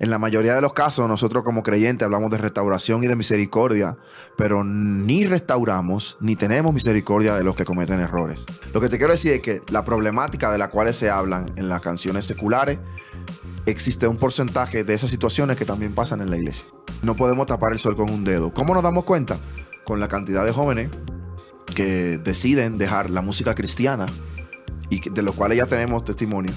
en la mayoría de los casos nosotros como creyentes hablamos de restauración y de misericordia, pero ni restauramos ni tenemos misericordia de los que cometen errores. Lo que te quiero decir es que la problemática de la cual se hablan en las canciones seculares, existe un porcentaje de esas situaciones que también pasan en la iglesia. No podemos tapar el sol con un dedo. ¿Cómo nos damos cuenta? Con la cantidad de jóvenes que deciden dejar la música cristiana y de los cuales ya tenemos testimonio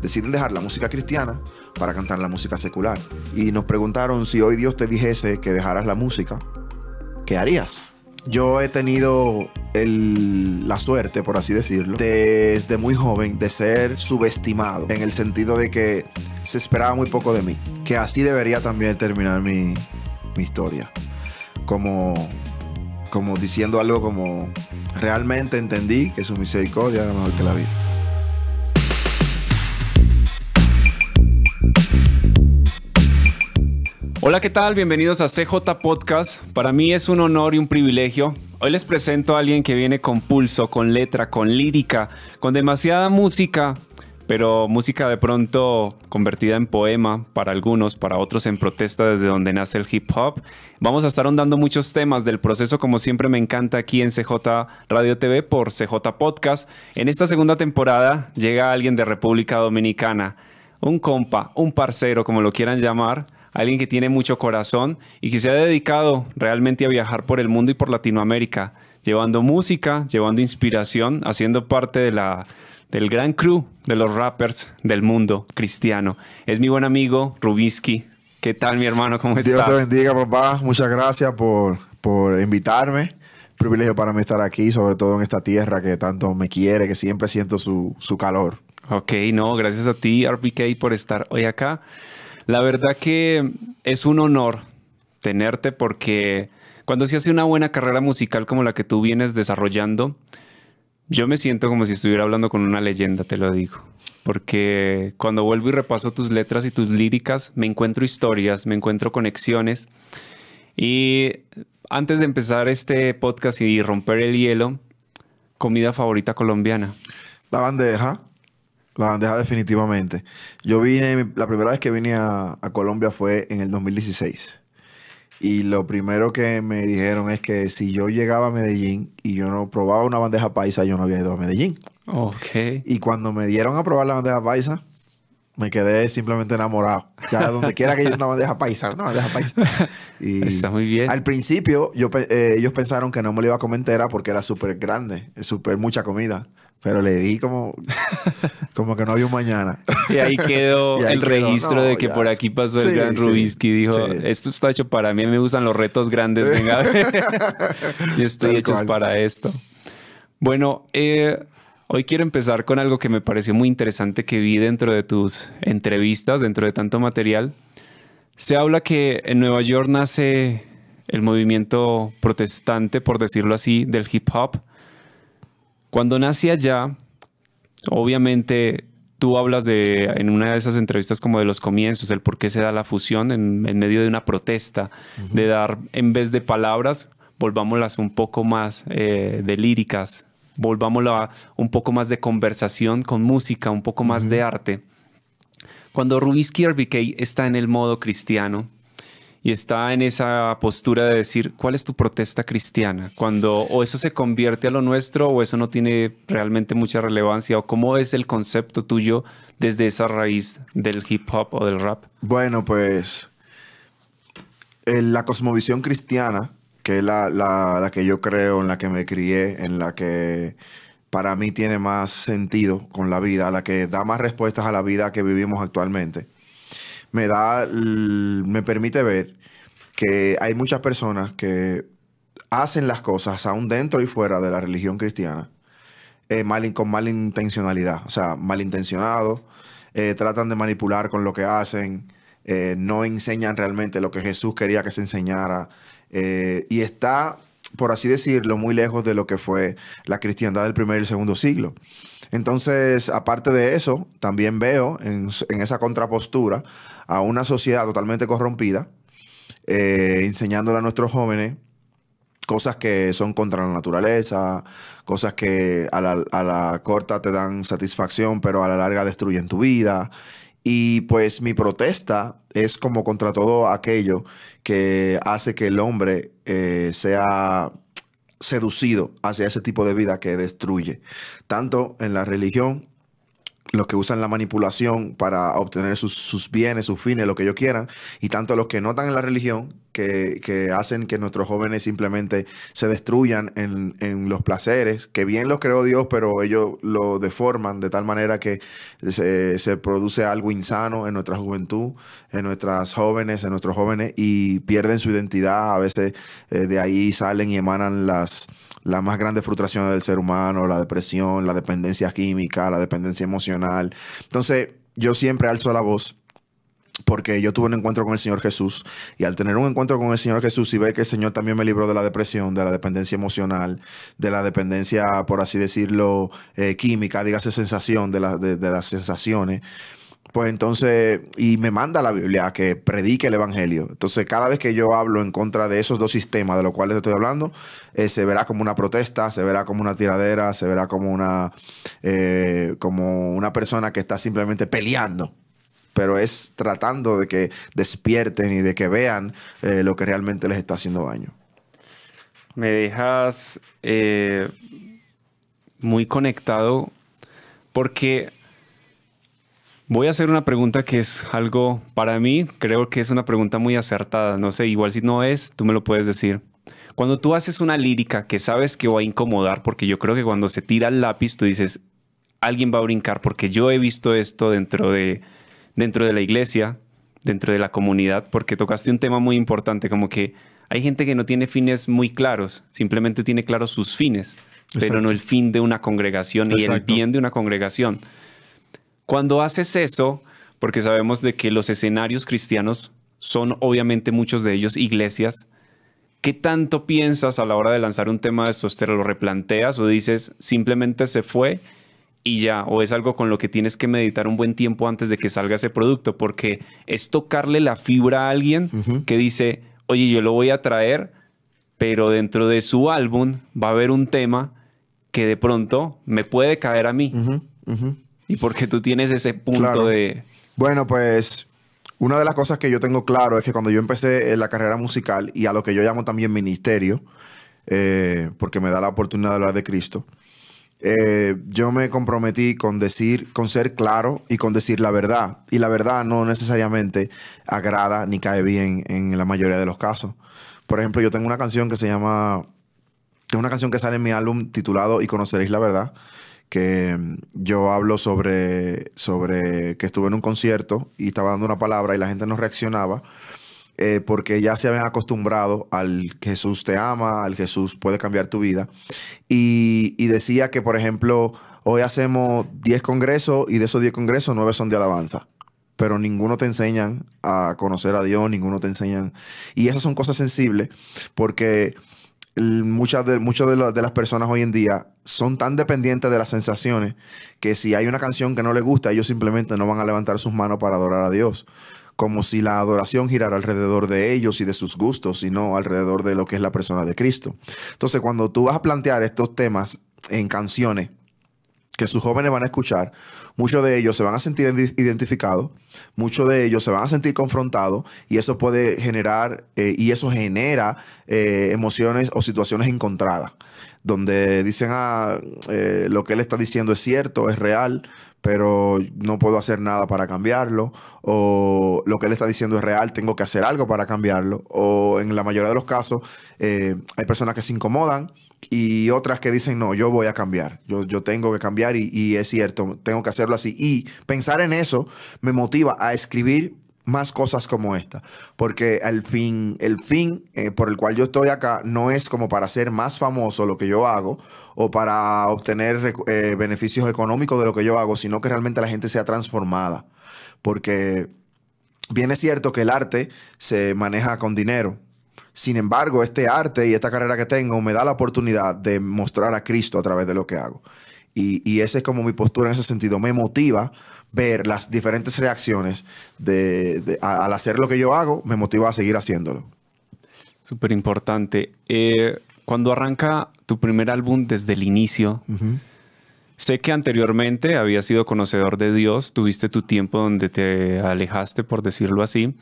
deciden dejar la música cristiana para cantar la música secular. Y nos preguntaron si hoy Dios te dijese que dejaras la música, ¿qué harías? Yo he tenido la suerte, por así decirlo, desde muy joven de ser subestimado en el sentido de que se esperaba muy poco de mí. Que así debería también terminar mi, historia. Como, como diciendo algo como, realmente entendí que su misericordia era mejor que la vida. Hola, ¿qué tal? Bienvenidos a CJ Podcast. Para mí es un honor y un privilegio. Hoy les presento a alguien que viene con pulso, con letra, con lírica, con demasiada música, pero música de pronto convertida en poema para algunos, para otros en protesta desde donde nace el hip hop. Vamos a estar ahondando muchos temas del proceso, como siempre me encanta aquí en CJ Radio TV por CJ Podcast. En esta segunda temporada llega alguien de República Dominicana, un compa, un parcero, como lo quieran llamar alguien que tiene mucho corazón y que se ha dedicado realmente a viajar por el mundo y por Latinoamérica, llevando música, llevando inspiración, haciendo parte de la, del gran crew de los rappers del mundo cristiano. Es mi buen amigo Rubisky. ¿Qué tal, mi hermano? ¿Cómo estás? Dios te bendiga, papá. Muchas gracias por, por invitarme privilegio para mí estar aquí, sobre todo en esta tierra que tanto me quiere, que siempre siento su, su calor. Ok, no, gracias a ti, RPK, por estar hoy acá. La verdad que es un honor tenerte porque cuando se hace una buena carrera musical como la que tú vienes desarrollando, yo me siento como si estuviera hablando con una leyenda, te lo digo. Porque cuando vuelvo y repaso tus letras y tus líricas, me encuentro historias, me encuentro conexiones. Y antes de empezar este podcast y romper el hielo, comida favorita colombiana. La bandeja. La bandeja definitivamente. Yo vine, la primera vez que vine a, Colombia fue en el 2016. Y lo primero que me dijeron es que si yo llegaba a Medellín y yo no probaba una bandeja paisa, yo no había ido a Medellín. Ok. Y cuando me dieron a probar la bandeja paisa, me quedé simplemente enamorado. Ya donde quiera que haya una bandeja paisa, una bandeja paisa. Y Está muy bien. Al principio, yo, eh, ellos pensaron que no me lo iba a comer entera porque era súper grande, súper mucha comida. Pero le di como, como que no había un mañana. Y ahí quedó el registro de que por aquí pasó el gran Rubinsky. dijo, esto está hecho para mí, me gustan los retos grandes, venga. y estoy hecho para esto. Bueno, eh, hoy quiero empezar con algo que me pareció muy interesante que vi dentro de tus entrevistas, dentro de tanto material. Se habla que en Nueva York nace el movimiento protestante, por decirlo así, del hip hop cuando nací allá, obviamente tú hablas de, en una de esas entrevistas como de los comienzos, el por qué se da la fusión en, medio de una protesta, de dar, en vez de palabras, volvámoslas un poco más eh, de líricas, volvámosla un poco más de conversación con música, un poco más de arte. Cuando Ruiz Kierbikey está en el modo cristiano, y está en esa postura de decir, ¿cuál es tu protesta cristiana? Cuando o eso se convierte a lo nuestro o eso no tiene realmente mucha relevancia, o cómo es el concepto tuyo desde esa raíz del hip hop o del rap. Bueno, pues eh, la cosmovisión cristiana, que es la, la que yo creo, en la que me crié, en la que para mí tiene más sentido con la vida, la que da más respuestas a la vida que vivimos actualmente, me da, me permite ver que hay muchas personas que hacen las cosas aún dentro y fuera de la religión cristiana eh, con mala intencionalidad, o sea, malintencionado, eh, tratan de manipular con lo que hacen, eh, no enseñan realmente lo que Jesús quería que se enseñara y está, por así decirlo, muy lejos de lo que fue la cristiandad del primer y segundo siglo. Entonces, aparte de eso, también veo en, en esa contrapostura a una sociedad totalmente corrompida, eh, enseñándole a nuestros jóvenes cosas que son contra la naturaleza, cosas que a la, corta te dan satisfacción, pero a la larga destruyen tu vida. Y pues mi protesta es como contra todo aquello que hace que el hombre eh, sea seducido hacia ese tipo de vida que destruye, tanto en la religión los que usan la manipulación para obtener sus, sus, bienes, sus fines, lo que ellos quieran, y tanto los que no están en la religión, que, hacen que nuestros jóvenes simplemente se destruyan en, los placeres, que bien los creó Dios, pero ellos lo deforman de tal manera que se, produce algo insano en nuestra juventud, en nuestras jóvenes, en nuestros jóvenes, y pierden su identidad. A veces eh, de ahí salen y emanan las, las más grandes frustraciones del ser humano, la depresión, la dependencia química, la dependencia emocional. Entonces, yo siempre alzo la voz porque yo tuve un encuentro con el Señor Jesús y al tener un encuentro con el Señor Jesús y ver que el Señor también me libró de la depresión, de la dependencia emocional, de la dependencia, por así decirlo, eh, química, dígase sensación, de, de, las sensaciones, pues entonces, y me manda la Biblia a que predique el Evangelio. Entonces, cada vez que yo hablo en contra de esos dos sistemas de los cuales estoy hablando, eh, se verá como una protesta, se verá como una tiradera, se verá como una, eh, como una persona que está simplemente peleando pero es tratando de que despierten y de que vean eh, lo que realmente les está haciendo daño. Me dejas eh, muy conectado porque voy a hacer una pregunta que es algo para mí, creo que es una pregunta muy acertada, no sé, igual si no es, tú me lo puedes decir. Cuando tú haces una lírica que sabes que va a incomodar, porque yo creo que cuando se tira el lápiz tú dices, alguien va a brincar, porque yo he visto esto dentro de dentro de la iglesia, dentro de la comunidad, porque tocaste un tema muy importante, como que hay gente que no tiene fines muy claros, simplemente tiene claros sus fines, pero no el fin de una congregación y el bien de una congregación. Cuando haces eso, porque sabemos de que los escenarios cristianos son obviamente muchos de ellos iglesias, ¿qué tanto piensas a la hora de lanzar un tema de estos? ¿Te lo replanteas o dices simplemente se fue y ya, o es algo con lo que tienes que meditar un buen tiempo antes de que salga ese producto, porque es tocarle la fibra a alguien que dice, oye, yo lo voy a traer, pero dentro de su álbum va a haber un tema que de pronto me puede caer a mí. Y porque tú tienes ese punto de... Bueno, pues una de las cosas que yo tengo claro es que cuando yo empecé la carrera musical y a lo que yo llamo también ministerio, eh, porque me da la oportunidad de hablar de Cristo, eh, yo me comprometí con decir, con ser claro y con decir la verdad. Y la verdad no necesariamente agrada ni cae bien en la mayoría de los casos. Por ejemplo, yo tengo una canción que se llama, es una canción que sale en mi álbum titulado Y conoceréis la verdad, que mm, yo hablo sobre, sobre que estuve en un concierto y estaba dando una palabra y la gente no reaccionaba. Eh, porque ya se habían acostumbrado al Jesús te ama, al Jesús puede cambiar tu vida. Y, decía que, por ejemplo, hoy hacemos 10 congresos y de esos 10 congresos, 9 son de alabanza pero ninguno te enseñan a conocer a Dios, ninguno te enseñan. Y esas son cosas sensibles porque muchas de, muchas de, las personas hoy en día son tan dependientes de las sensaciones que si hay una canción que no les gusta, ellos simplemente no van a levantar sus manos para adorar a Dios como si la adoración girara alrededor de ellos y de sus gustos, sino alrededor de lo que es la persona de Cristo. Entonces, cuando tú vas a plantear estos temas en canciones, que sus jóvenes van a escuchar, muchos de ellos se van a sentir identificados, muchos de ellos se van a sentir confrontados y eso puede generar eh, y eso genera eh, emociones o situaciones encontradas donde dicen, ah, eh, lo que él está diciendo es cierto, es real, pero no puedo hacer nada para cambiarlo, o lo que él está diciendo es real, tengo que hacer algo para cambiarlo, o en la mayoría de los casos eh, hay personas que se incomodan y otras que dicen, no, yo voy a cambiar, yo, yo tengo que cambiar y, y es cierto, tengo que hacerlo así. Y pensar en eso me motiva a escribir más cosas como esta, porque al fin, el fin eh, por el cual yo estoy acá no es como para ser más famoso lo que yo hago o para obtener eh, beneficios económicos de lo que yo hago, sino que realmente la gente sea transformada, porque bien es cierto que el arte se maneja con dinero. Sin embargo, este arte y esta carrera que tengo me da la oportunidad de mostrar a Cristo a través de lo que hago. Y, y esa es como mi postura en ese sentido. Me motiva ver las diferentes reacciones de, al hacer lo que yo hago, me motiva a seguir haciéndolo. Súper importante. Eh, cuando arranca tu primer álbum desde el inicio, sé que anteriormente había sido conocedor de Dios, tuviste tu tiempo donde te alejaste, por decirlo así,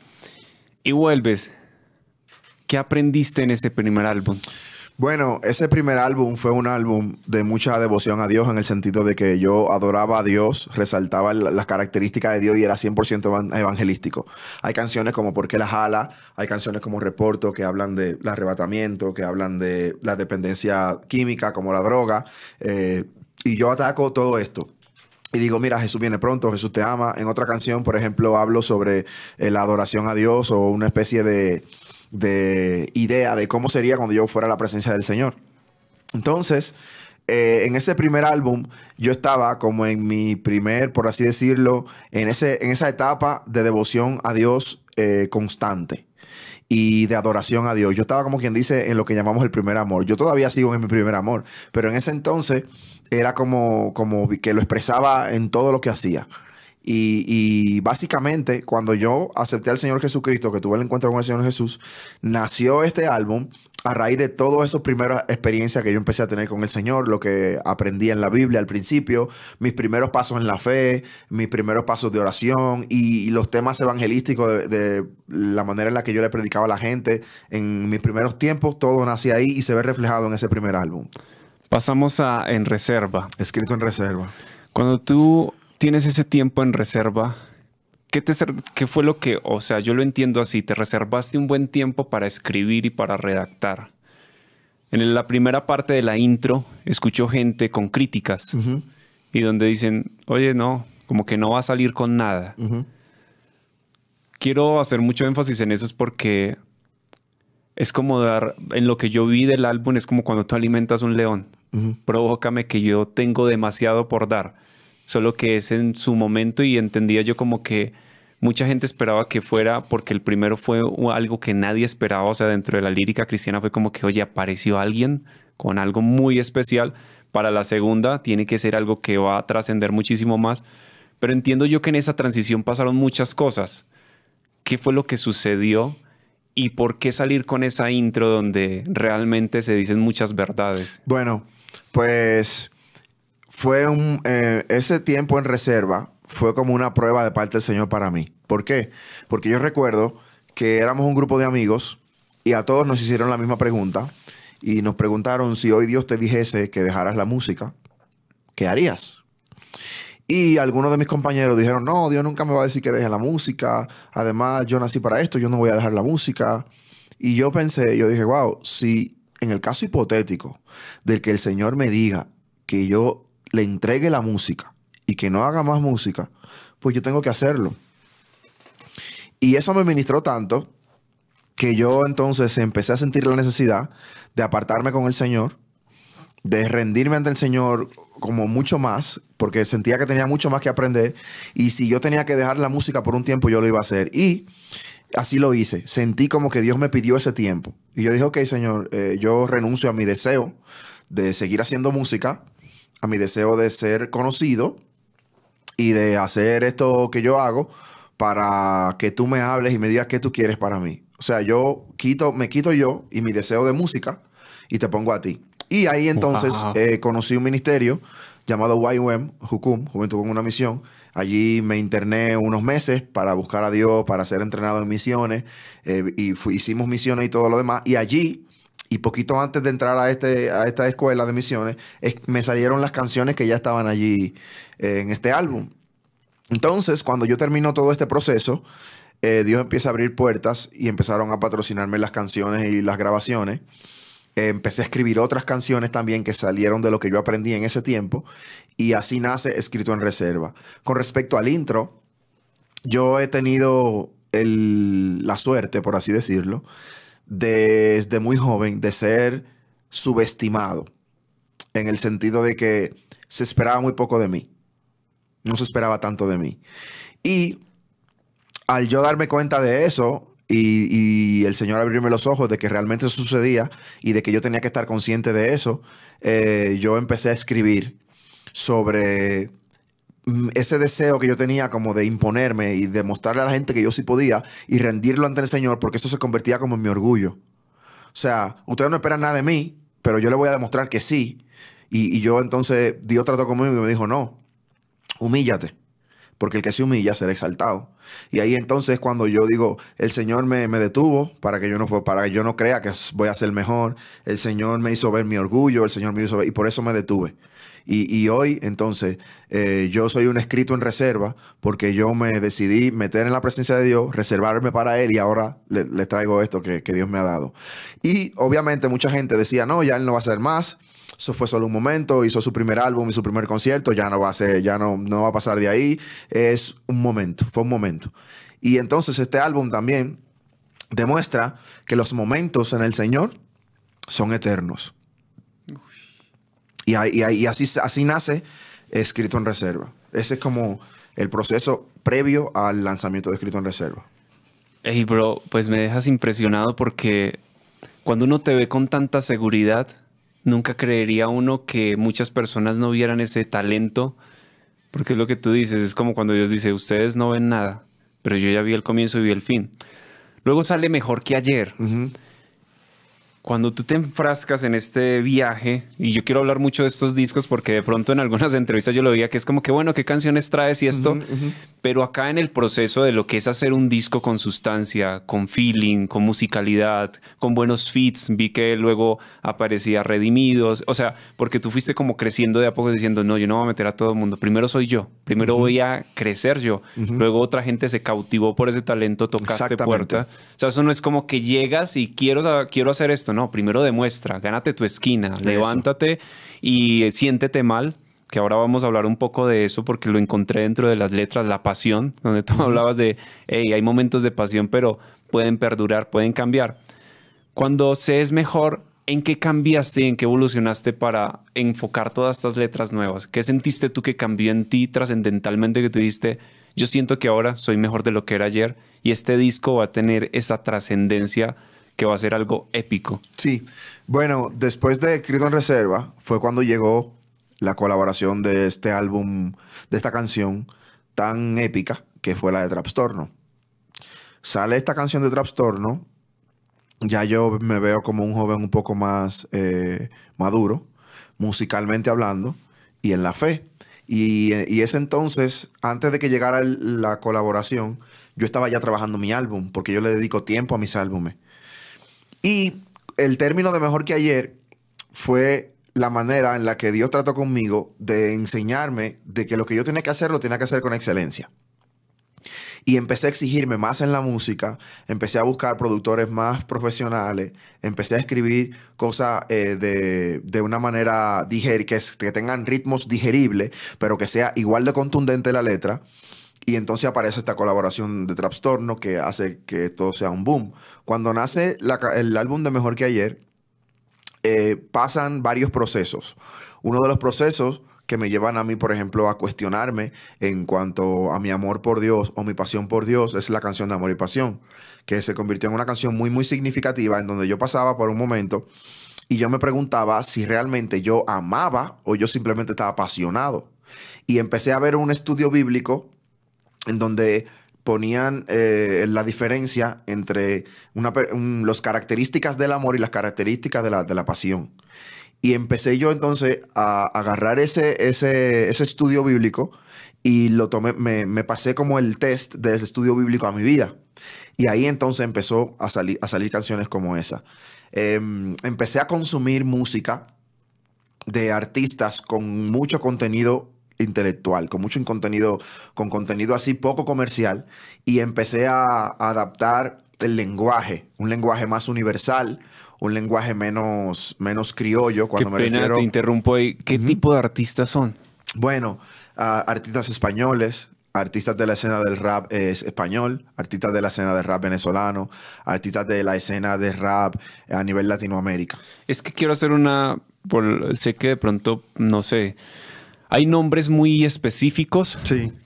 y vuelves. ¿Qué aprendiste en ese primer álbum? Bueno, ese primer álbum fue un álbum de mucha devoción a Dios en el sentido de que yo adoraba a Dios, resaltaba las características de Dios y era 100% evangelístico. Hay canciones como ¿Por qué la jala? Hay canciones como Reporto que hablan del arrebatamiento, que hablan de la dependencia química como la droga. Eh, y yo ataco todo esto y digo, mira, Jesús viene pronto, Jesús te ama. En otra canción, por ejemplo, hablo sobre eh, la adoración a Dios o una especie de de idea de cómo sería cuando yo fuera a la presencia del Señor. Entonces, eh, en ese primer álbum, yo estaba como en mi primer, por así decirlo, en, ese, en esa etapa de devoción a Dios eh, constante y de adoración a Dios. Yo estaba como quien dice en lo que llamamos el primer amor. Yo todavía sigo en mi primer amor, pero en ese entonces era como, como que lo expresaba en todo lo que hacía. Y, básicamente, cuando yo acepté al Señor Jesucristo, que tuve el encuentro con el Señor Jesús, nació este álbum a raíz de todas esas primeras experiencias que yo empecé a tener con el Señor, lo que aprendí en la Biblia al principio, mis primeros pasos en la fe, mis primeros pasos de oración y, los temas evangelísticos de, la manera en la que yo le predicaba a la gente en mis primeros tiempos, todo nace ahí y se ve reflejado en ese primer álbum. Pasamos a En Reserva. Escrito en Reserva. Cuando tú tienes ese tiempo en reserva, ¿qué, te, qué fue lo que, o sea, yo lo entiendo así, te reservaste un buen tiempo para escribir y para redactar? En la primera parte de la intro escucho gente con críticas y donde dicen, oye, no, como que no va a salir con nada. Quiero hacer mucho énfasis en eso es porque es como dar, en lo que yo vi del álbum es como cuando tú alimentas un león. Provócame que yo tengo demasiado por dar solo que es en su momento y entendía yo como que mucha gente esperaba que fuera porque el primero fue algo que nadie esperaba, o sea, dentro de la lírica cristiana fue como que, oye, apareció alguien con algo muy especial, para la segunda tiene que ser algo que va a trascender muchísimo más, pero entiendo yo que en esa transición pasaron muchas cosas. ¿Qué fue lo que sucedió? ¿Y por qué salir con esa intro donde realmente se dicen muchas verdades? Bueno, pues fue un, eh, ese tiempo en reserva fue como una prueba de parte del Señor para mí. ¿Por qué? Porque yo recuerdo que éramos un grupo de amigos y a todos nos hicieron la misma pregunta y nos preguntaron si hoy Dios te dijese que dejaras la música, ¿qué harías? Y algunos de mis compañeros dijeron, no, Dios nunca me va a decir que deje la música, además yo nací para esto, yo no voy a dejar la música. Y yo pensé, yo dije, wow, si en el caso hipotético del que el Señor me diga que yo le entregue la música y que no haga más música, pues yo tengo que hacerlo. Y eso me ministró tanto que yo entonces empecé a sentir la necesidad de apartarme con el Señor, de rendirme ante el Señor como mucho más, porque sentía que tenía mucho más que aprender y si yo tenía que dejar la música por un tiempo, yo lo iba a hacer. Y así lo hice, sentí como que Dios me pidió ese tiempo. Y yo dije, ok Señor, eh, yo renuncio a mi deseo de seguir haciendo música mi deseo de ser conocido y de hacer esto que yo hago para que tú me hables y me digas qué tú quieres para mí. O sea, yo quito, me quito yo y mi deseo de música y te pongo a ti. Y ahí entonces eh, conocí un ministerio llamado YUM, Jukum, Juventud con una Misión. Allí me interné unos meses para buscar a Dios, para ser entrenado en misiones, eh, y hicimos misiones y todo lo demás. Y allí y poquito antes de entrar a, este, a esta escuela de misiones, me salieron las canciones que ya estaban allí eh, en este álbum. Entonces, cuando yo termino todo este proceso, eh, Dios empieza a abrir puertas y empezaron a patrocinarme las canciones y las grabaciones. empecé a escribir otras canciones también que salieron de lo que yo aprendí en ese tiempo. Y así nace Escrito en Reserva. Con respecto al intro, yo he tenido el, la suerte, por así decirlo, desde muy joven de ser subestimado, en el sentido de que se esperaba muy poco de mí, no se esperaba tanto de mí. Y al yo darme cuenta de eso y, el Señor abrirme los ojos de que realmente sucedía y de que yo tenía que estar consciente de eso, eh, yo empecé a escribir sobre Mm, ese deseo que yo tenía como de imponerme y de mostrarle a la gente que yo sí podía y rendirlo ante el Señor, porque eso se convertía como en mi orgullo. O sea, ustedes no esperan nada de mí, pero yo le voy a demostrar que sí. Y, yo entonces, Dios trató conmigo y me dijo, no, humíllate, porque el que se humilla será exaltado. Y ahí entonces cuando yo digo, el Señor me, me detuvo para que yo no para que yo no crea que voy a ser mejor, el Señor me hizo ver mi orgullo, el Señor me hizo ver, y por eso me detuve. Y, hoy, entonces, eh, yo soy un escrito en reserva porque yo me decidí meter en la presencia de Dios, reservarme para Él y ahora le, traigo esto que, Dios me ha dado. Y obviamente mucha gente decía, no, ya Él no va a ser más. Eso fue solo un momento, hizo su primer álbum y su primer concierto, ya no va a ser, ya no, no va a pasar de ahí. Es un momento, fue un momento. Y entonces este álbum también demuestra que los momentos en el Señor son eternos. Y, así, así nace Escrito en Reserva. Ese es como el proceso previo al lanzamiento de Escrito en Reserva. Hey, bro, pues me dejas impresionado porque cuando uno te ve con tanta seguridad, nunca creería uno que muchas personas no vieran ese talento, porque es lo que tú dices, es como cuando Dios dice, ustedes no ven nada, pero yo ya vi el comienzo y vi el fin. Luego sale mejor que ayer cuando tú te enfrascas en este viaje, y yo quiero hablar mucho de estos discos porque de pronto en algunas entrevistas yo lo veía que es como que bueno, ¿qué canciones traes y esto? Pero acá en el proceso de lo que es hacer un disco con sustancia, con feeling, con musicalidad, con buenos fits, vi que luego aparecía Redimidos, o sea, porque tú fuiste como creciendo de a poco diciendo, no, yo no voy a meter a todo el mundo, primero soy yo, primero voy a crecer yo, luego otra gente se cautivó por ese talento, tocaste puerta. O sea, eso no es como que llegas y quiero, quiero hacer esto, no, primero demuestra, gánate tu esquina, levántate y siéntete mal, que ahora vamos a hablar un poco de eso porque lo encontré dentro de las letras, la pasión, donde tú hablabas de, hey, hay momentos de pasión, pero pueden perdurar, pueden cambiar. Cuando se es mejor, ¿en qué cambiaste, en qué evolucionaste para enfocar todas estas letras nuevas? ¿Qué sentiste tú que cambió en ti trascendentalmente que te yo siento que ahora soy mejor de lo que era ayer y este disco va a tener esa trascendencia? que va a ser algo épico. Sí, bueno, después de Escrito en Reserva fue cuando llegó la colaboración de este álbum, de esta canción tan épica que fue la de Trapstorno. Sale esta canción de Trapstorno, ya yo me veo como un joven un poco más eh, maduro, musicalmente hablando, y en la fe. Y, ese entonces, antes de que llegara la colaboración, yo estaba ya trabajando mi álbum, porque yo le dedico tiempo a mis álbumes. Y el término de mejor que ayer fue la manera en la que Dios trató conmigo de enseñarme de que lo que yo tenía que hacer lo tenía que hacer con excelencia. Y empecé a exigirme más en la música, empecé a buscar productores más profesionales, empecé a escribir cosas eh, de, una manera digerible que, que tengan ritmos digeribles, pero que sea igual de contundente la letra. Y entonces aparece esta colaboración de Trapstorno que hace que todo sea un boom. Cuando nace el álbum de Mejor que Ayer, eh, pasan varios procesos. Uno de los procesos que me llevan a mí, por ejemplo, a cuestionarme en cuanto a mi amor por Dios o mi pasión por Dios es la canción de Amor y Pasión, que se convirtió en una canción muy, muy significativa en donde yo pasaba por un momento y yo me preguntaba si realmente yo amaba o yo simplemente estaba apasionado. Y empecé a ver un estudio bíblico en donde ponían eh, la diferencia entre las características del amor y las características de la, pasión. Y empecé yo entonces a, agarrar ese, ese, estudio bíblico y lo tomé, me, pasé como el test de ese estudio bíblico a mi vida. Y ahí entonces empezó a, salir, a salir canciones como esa. Em, empecé a consumir música de artistas con mucho contenido intelectual, con mucho contenido, con contenido así poco comercial, y empecé a, adaptar el lenguaje, un lenguaje más universal, un lenguaje menos, menos criollo. Cuando Qué me pena, te interrumpo ¿Qué tipo de artistas son? Bueno, ah, artistas españoles, artistas de la escena del rap español, artistas de la escena del rap venezolano, artistas de la escena de rap a nivel Latinoamérica. Es que quiero hacer una... sé que de pronto, no sé, hay nombres muy específicos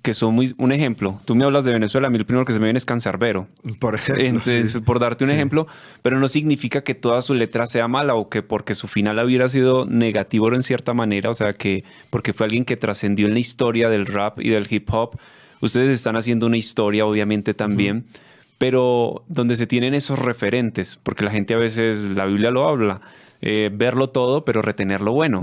que son muy. Un ejemplo, tú me hablas de Venezuela, a mí el primero que se me viene es Cancerbero. Por ejemplo. Entonces, por darte un ejemplo, pero no significa que toda su letra sea mala o que porque su final hubiera sido negativo en cierta manera, o sea, que porque fue alguien que trascendió en la historia del rap y del hip hop. Ustedes están haciendo una historia, obviamente, también. pero donde se tienen esos referentes, porque la gente a veces, la Biblia lo habla, eh, verlo todo, pero retener lo bueno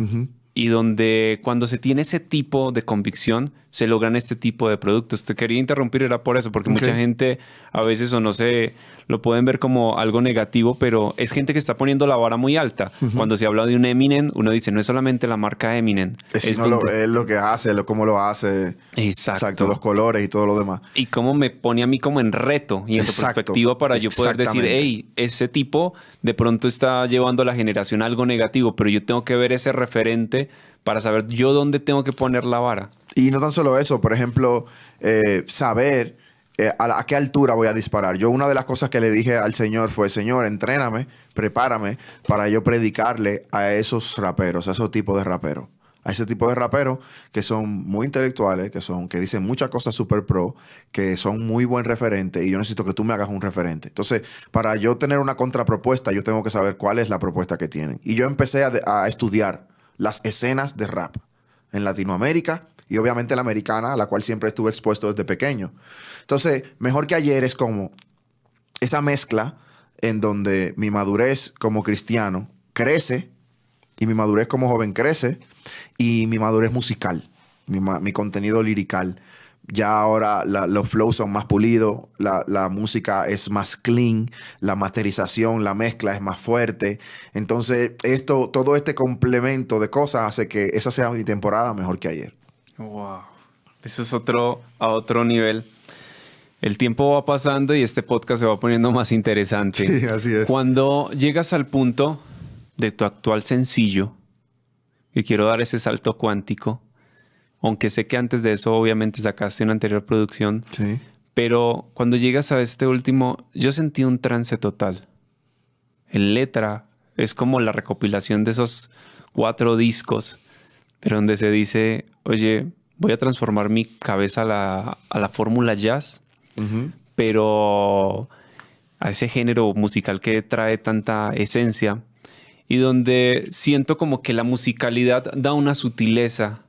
y donde cuando se tiene ese tipo de convicción, se logran este tipo de productos. Te quería interrumpir, era por eso, porque mucha gente a veces o no sé, lo pueden ver como algo negativo, pero es gente que está poniendo la vara muy alta. Cuando se habla de un Eminem, uno dice, no es solamente la marca Eminem. Es, lo, que hace, cómo lo hace. Exacto. los colores y todo lo demás. Y cómo me pone a mí como en reto y en perspectiva para yo poder decir, hey, ese tipo de pronto está llevando a la generación algo negativo, pero yo tengo que ver ese referente para saber yo dónde tengo que poner la vara. Y no tan solo eso, por ejemplo, eh, saber eh, a, qué altura voy a disparar. Yo una de las cosas que le dije al Señor fue, Señor, entréname, prepárame para yo predicarle a esos raperos, a esos tipos de raperos. A ese tipo de raperos que son muy intelectuales, que son, que dicen muchas cosas super pro, que son muy buen referente, y yo necesito que tú me hagas un referente. Entonces, para yo tener una contrapropuesta, yo tengo que saber cuál es la propuesta que tienen. Y yo empecé a estudiar las escenas de rap en Latinoamérica y obviamente la americana, a la cual siempre estuve expuesto desde pequeño. Entonces, mejor que ayer es como esa mezcla en donde mi madurez como cristiano crece y mi madurez como joven crece y mi madurez musical, mi, mi contenido lirical ya ahora los flows son más pulidos, la, música es más clean, la masterización, la mezcla es más fuerte. Entonces, esto, todo este complemento de cosas hace que esa sea mi temporada mejor que ayer. Wow. Eso es otro, a otro nivel. El tiempo va pasando y este podcast se va poniendo más interesante. Sí, así es. Cuando llegas al punto de tu actual sencillo, y quiero dar ese salto cuántico, aunque sé que antes de eso obviamente sacaste una anterior producción. Sí. Pero cuando llegas a este último, yo sentí un trance total. En letra es como la recopilación de esos cuatro discos, pero donde se dice, oye, voy a transformar mi cabeza a la, fórmula jazz, pero a ese género musical que trae tanta esencia y donde siento como que la musicalidad da una sutileza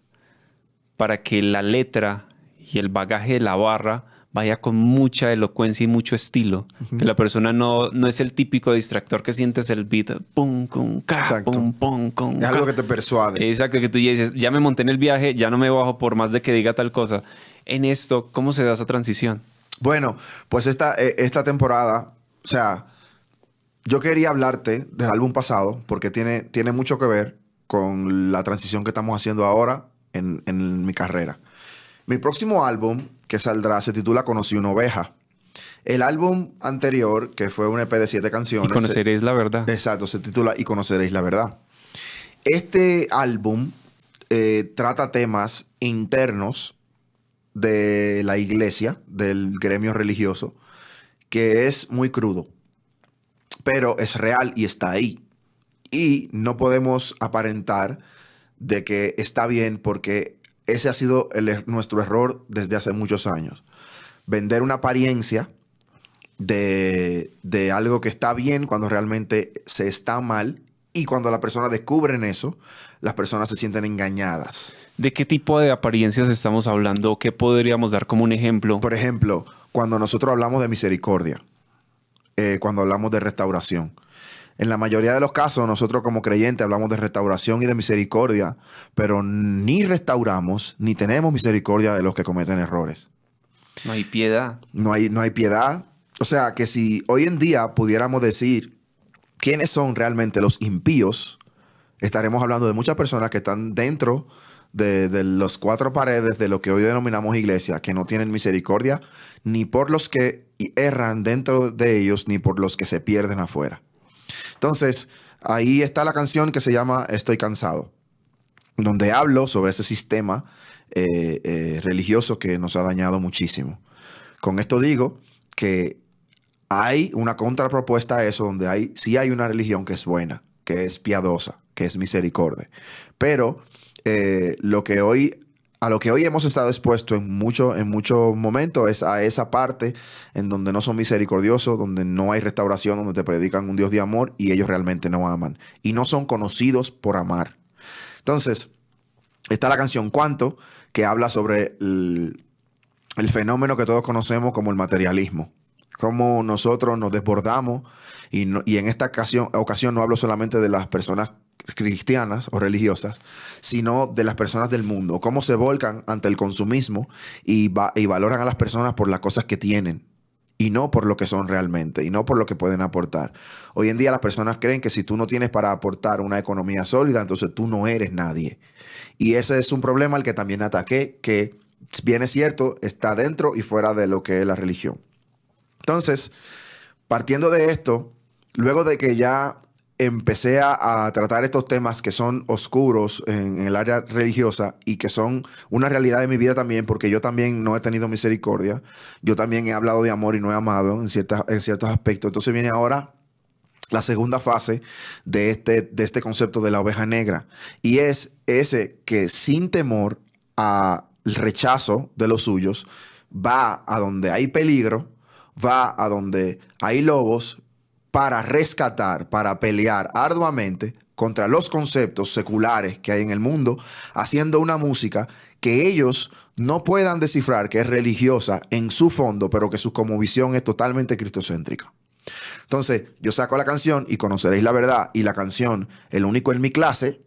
para que la letra y el bagaje de la barra vaya con mucha elocuencia y mucho estilo. Que la persona no, no es el típico distractor que sientes el beat. Pum, con ca, Exacto. pum, pum, Es algo que te persuade. Exacto, que tú ya dices, ya me monté en el viaje, ya no me bajo por más de que diga tal cosa. En esto, ¿cómo se da esa transición? Bueno, pues esta, eh, esta temporada, o sea, yo quería hablarte del álbum pasado porque tiene, tiene mucho que ver con la transición que estamos haciendo ahora en, mi carrera. Mi próximo álbum que saldrá se titula Conocí una oveja. El álbum anterior, que fue un EP de siete canciones. conoceréis la verdad. Exacto, se titula Y conoceréis la verdad. Este álbum eh, trata temas internos de la iglesia, del gremio religioso, que es muy crudo, pero es real y está ahí. Y no podemos aparentar de que está bien porque ese ha sido er, nuestro error desde hace muchos años. Vender una apariencia de, algo que está bien cuando realmente se está mal y cuando las personas descubren eso, las personas se sienten engañadas. ¿De qué tipo de apariencias estamos hablando? ¿Qué podríamos dar como un ejemplo? Por ejemplo, cuando nosotros hablamos de misericordia, eh, cuando hablamos de restauración, en la mayoría de los casos nosotros como creyentes hablamos de restauración y de misericordia, pero ni restauramos ni tenemos misericordia de los que cometen errores. No hay piedad. No hay, no hay piedad. O sea que si hoy en día pudiéramos decir quiénes son realmente los impíos, estaremos hablando de muchas personas que están dentro de, de las cuatro paredes de lo que hoy denominamos iglesia, que no tienen misericordia ni por los que erran dentro de ellos, ni por los que se pierden afuera. Entonces, ahí está la canción que se llama Estoy cansado, donde hablo sobre ese sistema eh, eh, religioso que nos ha dañado muchísimo. Con esto digo que hay una contrapropuesta a eso, donde hay, sí hay una religión que es buena, que es piadosa, que es misericordia. Pero eh, lo que hoy a lo que hoy hemos estado expuesto en muchos en muchos momentos es a esa parte en donde no son misericordiosos, donde no hay restauración, donde te predican un Dios de amor y ellos realmente no aman y no son conocidos por amar. Entonces, está la canción Cuánto que habla sobre el, fenómeno que todos conocemos como el materialismo cómo nosotros nos desbordamos y, en esta ocasión, ocasión no hablo solamente de las personas cristianas o religiosas, sino de las personas del mundo, cómo se volcan ante el consumismo y, y valoran a las personas por las cosas que tienen y no por lo que son realmente y no por lo que pueden aportar. Hoy en día las personas creen que si tú no tienes para aportar una economía sólida, entonces tú no eres nadie. Y ese es un problema al que también ataqué, que bien es cierto, está dentro y fuera de lo que es la religión. Entonces, partiendo de esto, luego de que ya empecé a, tratar estos temas que son oscuros en, el área religiosa y que son una realidad de mi vida también, porque yo también no he tenido misericordia, yo también he hablado de amor y no he amado en, en ciertos aspectos. Entonces viene ahora la segunda fase de este, de este concepto de la oveja negra y es ese que sin temor al rechazo de los suyos va a donde hay peligro, va a donde hay lobos para rescatar, para pelear arduamente contra los conceptos seculares que hay en el mundo, haciendo una música que ellos no puedan descifrar que es religiosa en su fondo, pero que su visión es totalmente cristocéntrica. Entonces, yo saco la canción y conoceréis la verdad y la canción El único en mi clase,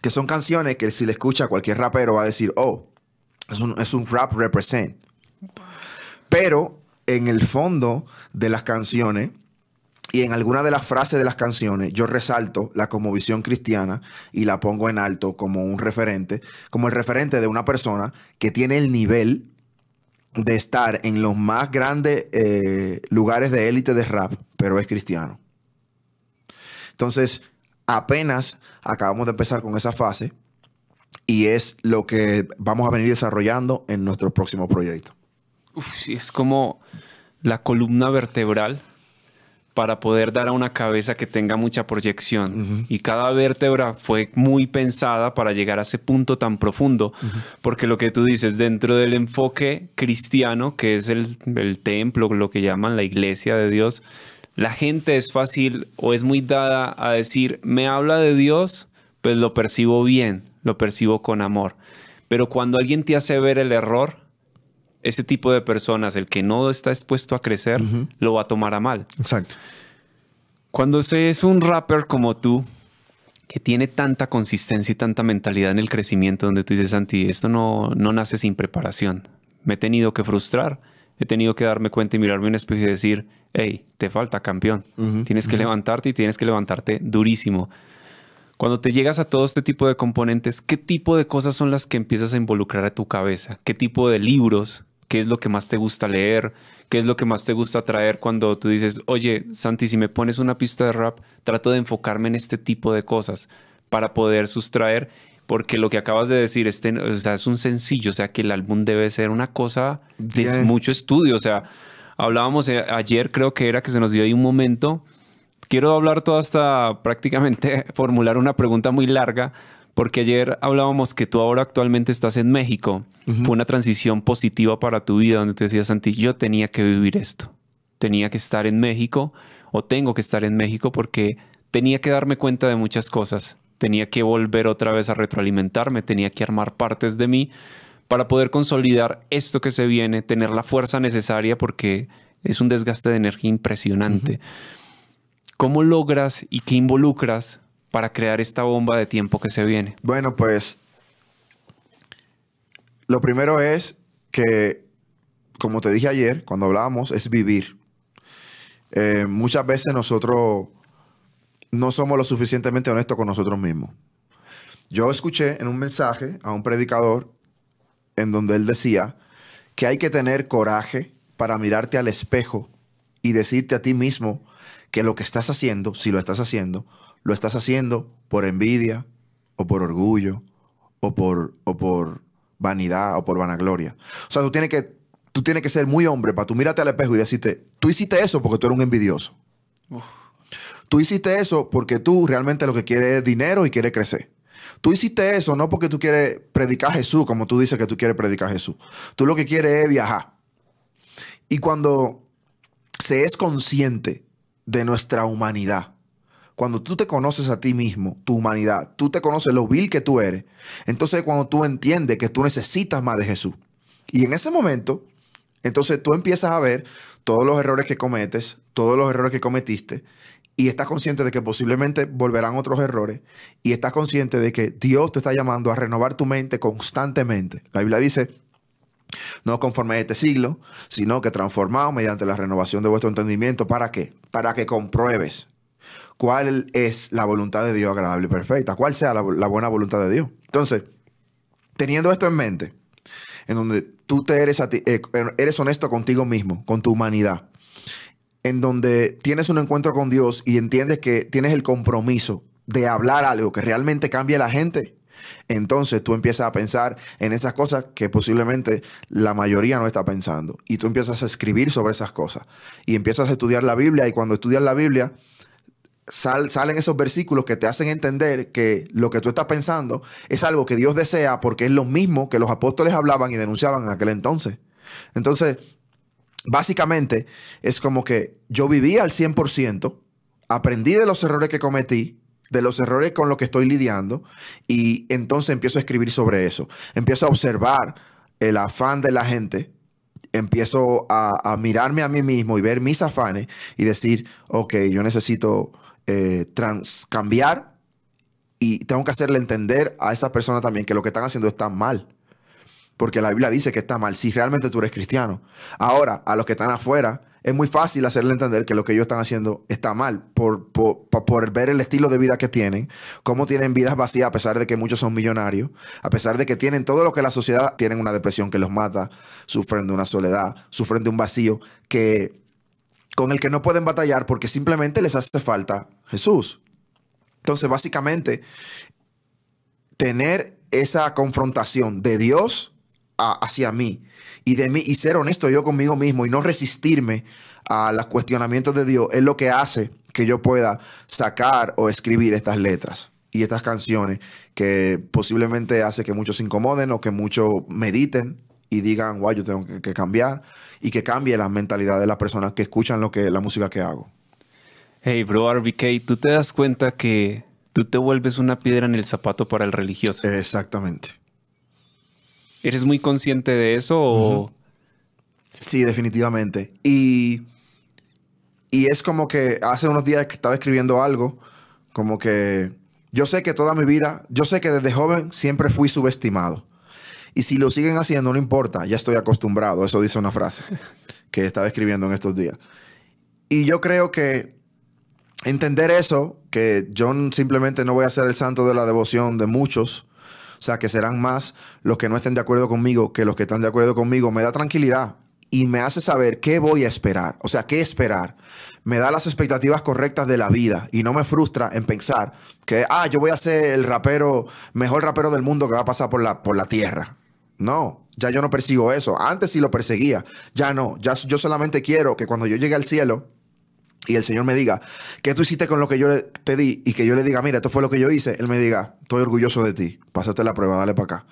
que son canciones que si le escucha cualquier rapero va a decir, oh, es un, es un rap represent. Pero en el fondo de las canciones, y en alguna de las frases de las canciones yo resalto la conmovisión cristiana y la pongo en alto como un referente, como el referente de una persona que tiene el nivel de estar en los más grandes eh, lugares de élite de rap, pero es cristiano. Entonces, apenas acabamos de empezar con esa fase y es lo que vamos a venir desarrollando en nuestro próximo proyecto. Uf, es como la columna vertebral para poder dar a una cabeza que tenga mucha proyección. Y cada vértebra fue muy pensada para llegar a ese punto tan profundo, porque lo que tú dices, dentro del enfoque cristiano, que es el, el templo, lo que llaman la iglesia de Dios, la gente es fácil o es muy dada a decir, me habla de Dios, pues lo percibo bien, lo percibo con amor. Pero cuando alguien te hace ver el error, ese tipo de personas, el que no está expuesto a crecer, lo va a tomar a mal. Exacto. Cuando se es un rapper como tú, que tiene tanta consistencia y tanta mentalidad en el crecimiento, donde tú dices, Santi, esto no, no nace sin preparación. Me he tenido que frustrar, he tenido que darme cuenta y mirarme en un espejo y decir, hey, te falta campeón. tienes que levantarte y tienes que levantarte durísimo. Cuando te llegas a todo este tipo de componentes, ¿qué tipo de cosas son las que empiezas a involucrar a tu cabeza? ¿Qué tipo de libros? qué es lo que más te gusta leer, qué es lo que más te gusta traer cuando tú dices, oye, Santi, si me pones una pista de rap, trato de enfocarme en este tipo de cosas para poder sustraer, porque lo que acabas de decir este, es un sencillo, o sea, que el álbum debe ser una cosa de mucho estudio, o sea, hablábamos eh, ayer, creo que era que se nos dio ahí un momento. Quiero hablar todo hasta prácticamente formular una pregunta muy larga, porque ayer hablábamos que tú ahora actualmente estás en México. Fue una transición positiva para tu vida donde te decías, Santi, yo tenía que vivir esto. Tenía que estar en México o tengo que estar en México porque tenía que darme cuenta de muchas cosas. Tenía que volver otra vez a retroalimentarme, tenía que armar partes de mí para poder consolidar esto que se viene, tener la fuerza necesaria porque es un desgaste de energía impresionante. ¿Cómo logras y qué involucras para crear esta bomba de tiempo que se viene? Bueno, pues lo primero es que, como te dije ayer, cuando hablábamos, es vivir. Eh, muchas veces nosotros no somos lo suficientemente honestos con nosotros mismos. Yo escuché en un mensaje a un predicador en donde él decía que hay que tener coraje para mirarte al espejo y decirte a ti mismo que lo que estás haciendo, si lo estás haciendo, lo estás haciendo por envidia o por orgullo o por, por vanidad o por vanagloria. O sea, tú tienes que, tú tienes que ser muy hombre para tú mírate al espejo y decirte, tú hiciste eso porque tú eres un envidioso. Tú hiciste eso porque tú realmente lo que quieres es dinero y quieres crecer. Tú hiciste eso no porque tú quieres predicar a Jesús, como tú dices que tú quieres predicar a Jesús. Tú lo que quieres es viajar. Y cuando se es consciente de nuestra humanidad, cuando tú te conoces a ti mismo, tu humanidad, tú te conoces lo vil que tú eres, entonces cuando tú entiendes que tú necesitas más de Jesús. Y en ese momento, entonces tú empiezas a ver todos los errores que cometes, todos los errores que cometiste, y estás consciente de que posiblemente volverán otros errores, y estás consciente de que Dios te está llamando a renovar tu mente constantemente. La Biblia dice, no conforme a este siglo, sino que transformado mediante la renovación de vuestro entendimiento. ¿Para qué? Para que compruebes cuál es la voluntad de Dios agradable y perfecta, cuál sea la, buena voluntad de Dios. Entonces, teniendo esto en mente, en donde tú te eres, eh, eres honesto contigo mismo, con tu humanidad, en donde tienes un encuentro con Dios y entiendes que tienes el compromiso de hablar algo que realmente cambie a la gente, entonces tú empiezas a pensar en esas cosas que posiblemente la mayoría no está pensando. Y tú empiezas a escribir sobre esas cosas. Y empiezas a estudiar la Biblia. Y cuando estudias la Biblia, salen esos versículos que te hacen entender que lo que tú estás pensando es algo que Dios desea porque es lo mismo que los apóstoles hablaban y denunciaban en aquel entonces. Entonces, básicamente es como que yo viví al 100%, aprendí de los errores que cometí, de los errores con los que estoy lidiando y entonces empiezo a escribir sobre eso. Empiezo a observar el afán de la gente, empiezo a, a mirarme a mí mismo y ver mis afanes y decir, ok, yo necesito eh, transcambiar y tengo que hacerle entender a esa persona también que lo que están haciendo está mal. Porque la Biblia dice que está mal, si realmente tú eres cristiano. Ahora, a los que están afuera, es muy fácil hacerle entender que lo que ellos están haciendo está mal por, por, por, ver el estilo de vida que tienen, cómo tienen vidas vacías a pesar de que muchos son millonarios, a pesar de que tienen todo lo que la sociedad, tienen una depresión que los mata, sufren de una soledad, sufren de un vacío que, con el que no pueden batallar porque simplemente les hace falta Jesús. Entonces, básicamente, tener esa confrontación de Dios hacia mí y de mí y ser honesto yo conmigo mismo y no resistirme a los cuestionamientos de Dios es lo que hace que yo pueda sacar o escribir estas letras y estas canciones que posiblemente hace que muchos se incomoden o que muchos mediten y digan, guay, yo tengo que, cambiar y que cambie la mentalidad de las personas que escuchan lo que, la música que hago. Hey, bro, RBK, tú te das cuenta que tú te vuelves una piedra en el zapato para el religioso. Exactamente. ¿Eres muy consciente de eso o.? Sí, definitivamente. Y. Y es como que hace unos días que estaba escribiendo algo, como que yo sé que toda mi vida, yo sé que desde joven siempre fui subestimado. Y si lo siguen haciendo, no importa, ya estoy acostumbrado. Eso dice una frase que estaba escribiendo en estos días. Y yo creo que entender eso, que yo simplemente no voy a ser el santo de la devoción de muchos, o sea, que serán más los que no estén de acuerdo conmigo que los que están de acuerdo conmigo, me da tranquilidad y me hace saber qué voy a esperar, o sea, qué esperar. Me da las expectativas correctas de la vida y no me frustra en pensar que, ah, yo voy a ser el rapero, mejor rapero del mundo que va a pasar por la, por la tierra. No, ya yo no persigo eso. Antes sí lo perseguía, ya no. Ya, yo solamente quiero que cuando yo llegue al cielo, y el Señor me diga, ¿qué tú hiciste con lo que yo te di? Y que yo le diga, mira, esto fue lo que yo hice. Él me diga, estoy orgulloso de ti. Pásate la prueba, dale para acá.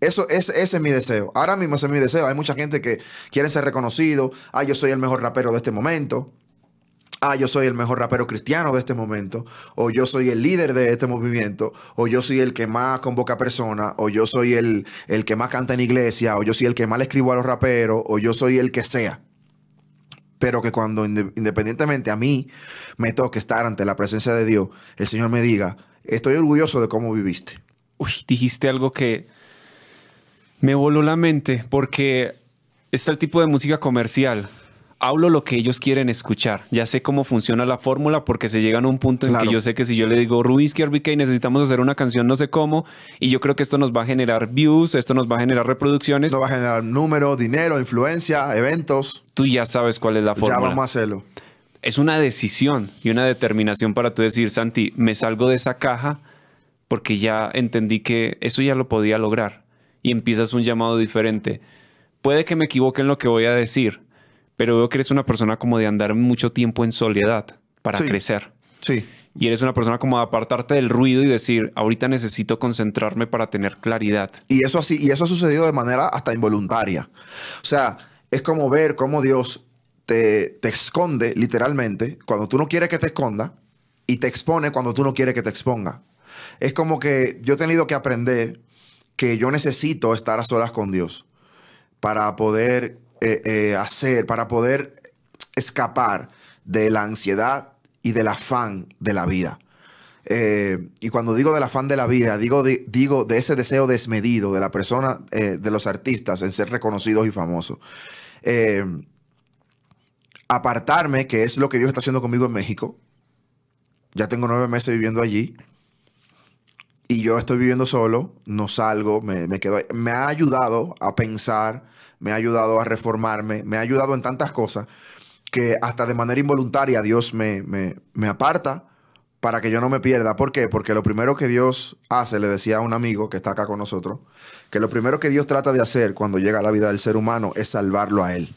Eso, ese, es mi deseo. Ahora mismo ese es mi deseo. Hay mucha gente que quiere ser reconocido. Ah, yo soy el mejor rapero de este momento. Ah, yo soy el mejor rapero cristiano de este momento. O yo soy el líder de este movimiento. O yo soy el que más convoca personas. O yo soy el, el que más canta en iglesia. O yo soy el que más le escribo a los raperos. O yo soy el que sea pero que cuando independientemente a mí me toque estar ante la presencia de Dios, el Señor me diga, estoy orgulloso de cómo viviste. Uy, dijiste algo que me voló la mente porque es el tipo de música comercial. Hablo lo que ellos quieren escuchar. Ya sé cómo funciona la fórmula porque se llegan a un punto en que yo sé que si yo le digo Ruiz, Ruiz que necesitamos hacer una canción no sé cómo y yo creo que esto nos va a generar views, esto nos va a generar reproducciones. Nos va a generar números, dinero, influencia, eventos tú ya sabes cuál es la forma. Ya vamos a hacerlo. Es una decisión y una determinación para tú decir, Santi, me salgo de esa caja porque ya entendí que eso ya lo podía lograr y empiezas un llamado diferente. Puede que me equivoque en lo que voy a decir, pero veo que eres una persona como de andar mucho tiempo en soledad para crecer. Sí. Y eres una persona como de apartarte del ruido y decir, ahorita necesito concentrarme para tener claridad. Y eso así, y eso ha sucedido de manera hasta involuntaria. O sea, es como ver cómo Dios te, esconde literalmente cuando tú no quieres que te esconda y te expone cuando tú no quieres que te exponga. Es como que yo he tenido que aprender que yo necesito estar a solas con Dios para poder eh, eh, hacer, para poder escapar de la ansiedad y del afán de la vida. Eh, y cuando digo del afán de la vida, digo de, digo de ese deseo desmedido de la persona, de los artistas en ser reconocidos y famosos. Eh, apartarme, que es lo que Dios está haciendo conmigo en México. Ya tengo nueve meses viviendo allí. Y yo estoy viviendo solo, no salgo, me, me quedo Me ha ayudado a pensar, me ha ayudado a reformarme, me ha ayudado en tantas cosas que hasta de manera involuntaria Dios me, me, me aparta para que yo no me pierda. ¿Por qué? Porque lo primero que Dios hace, le decía a un amigo que está acá con nosotros, que lo primero que Dios trata de hacer cuando llega a la vida del ser humano es salvarlo a Él.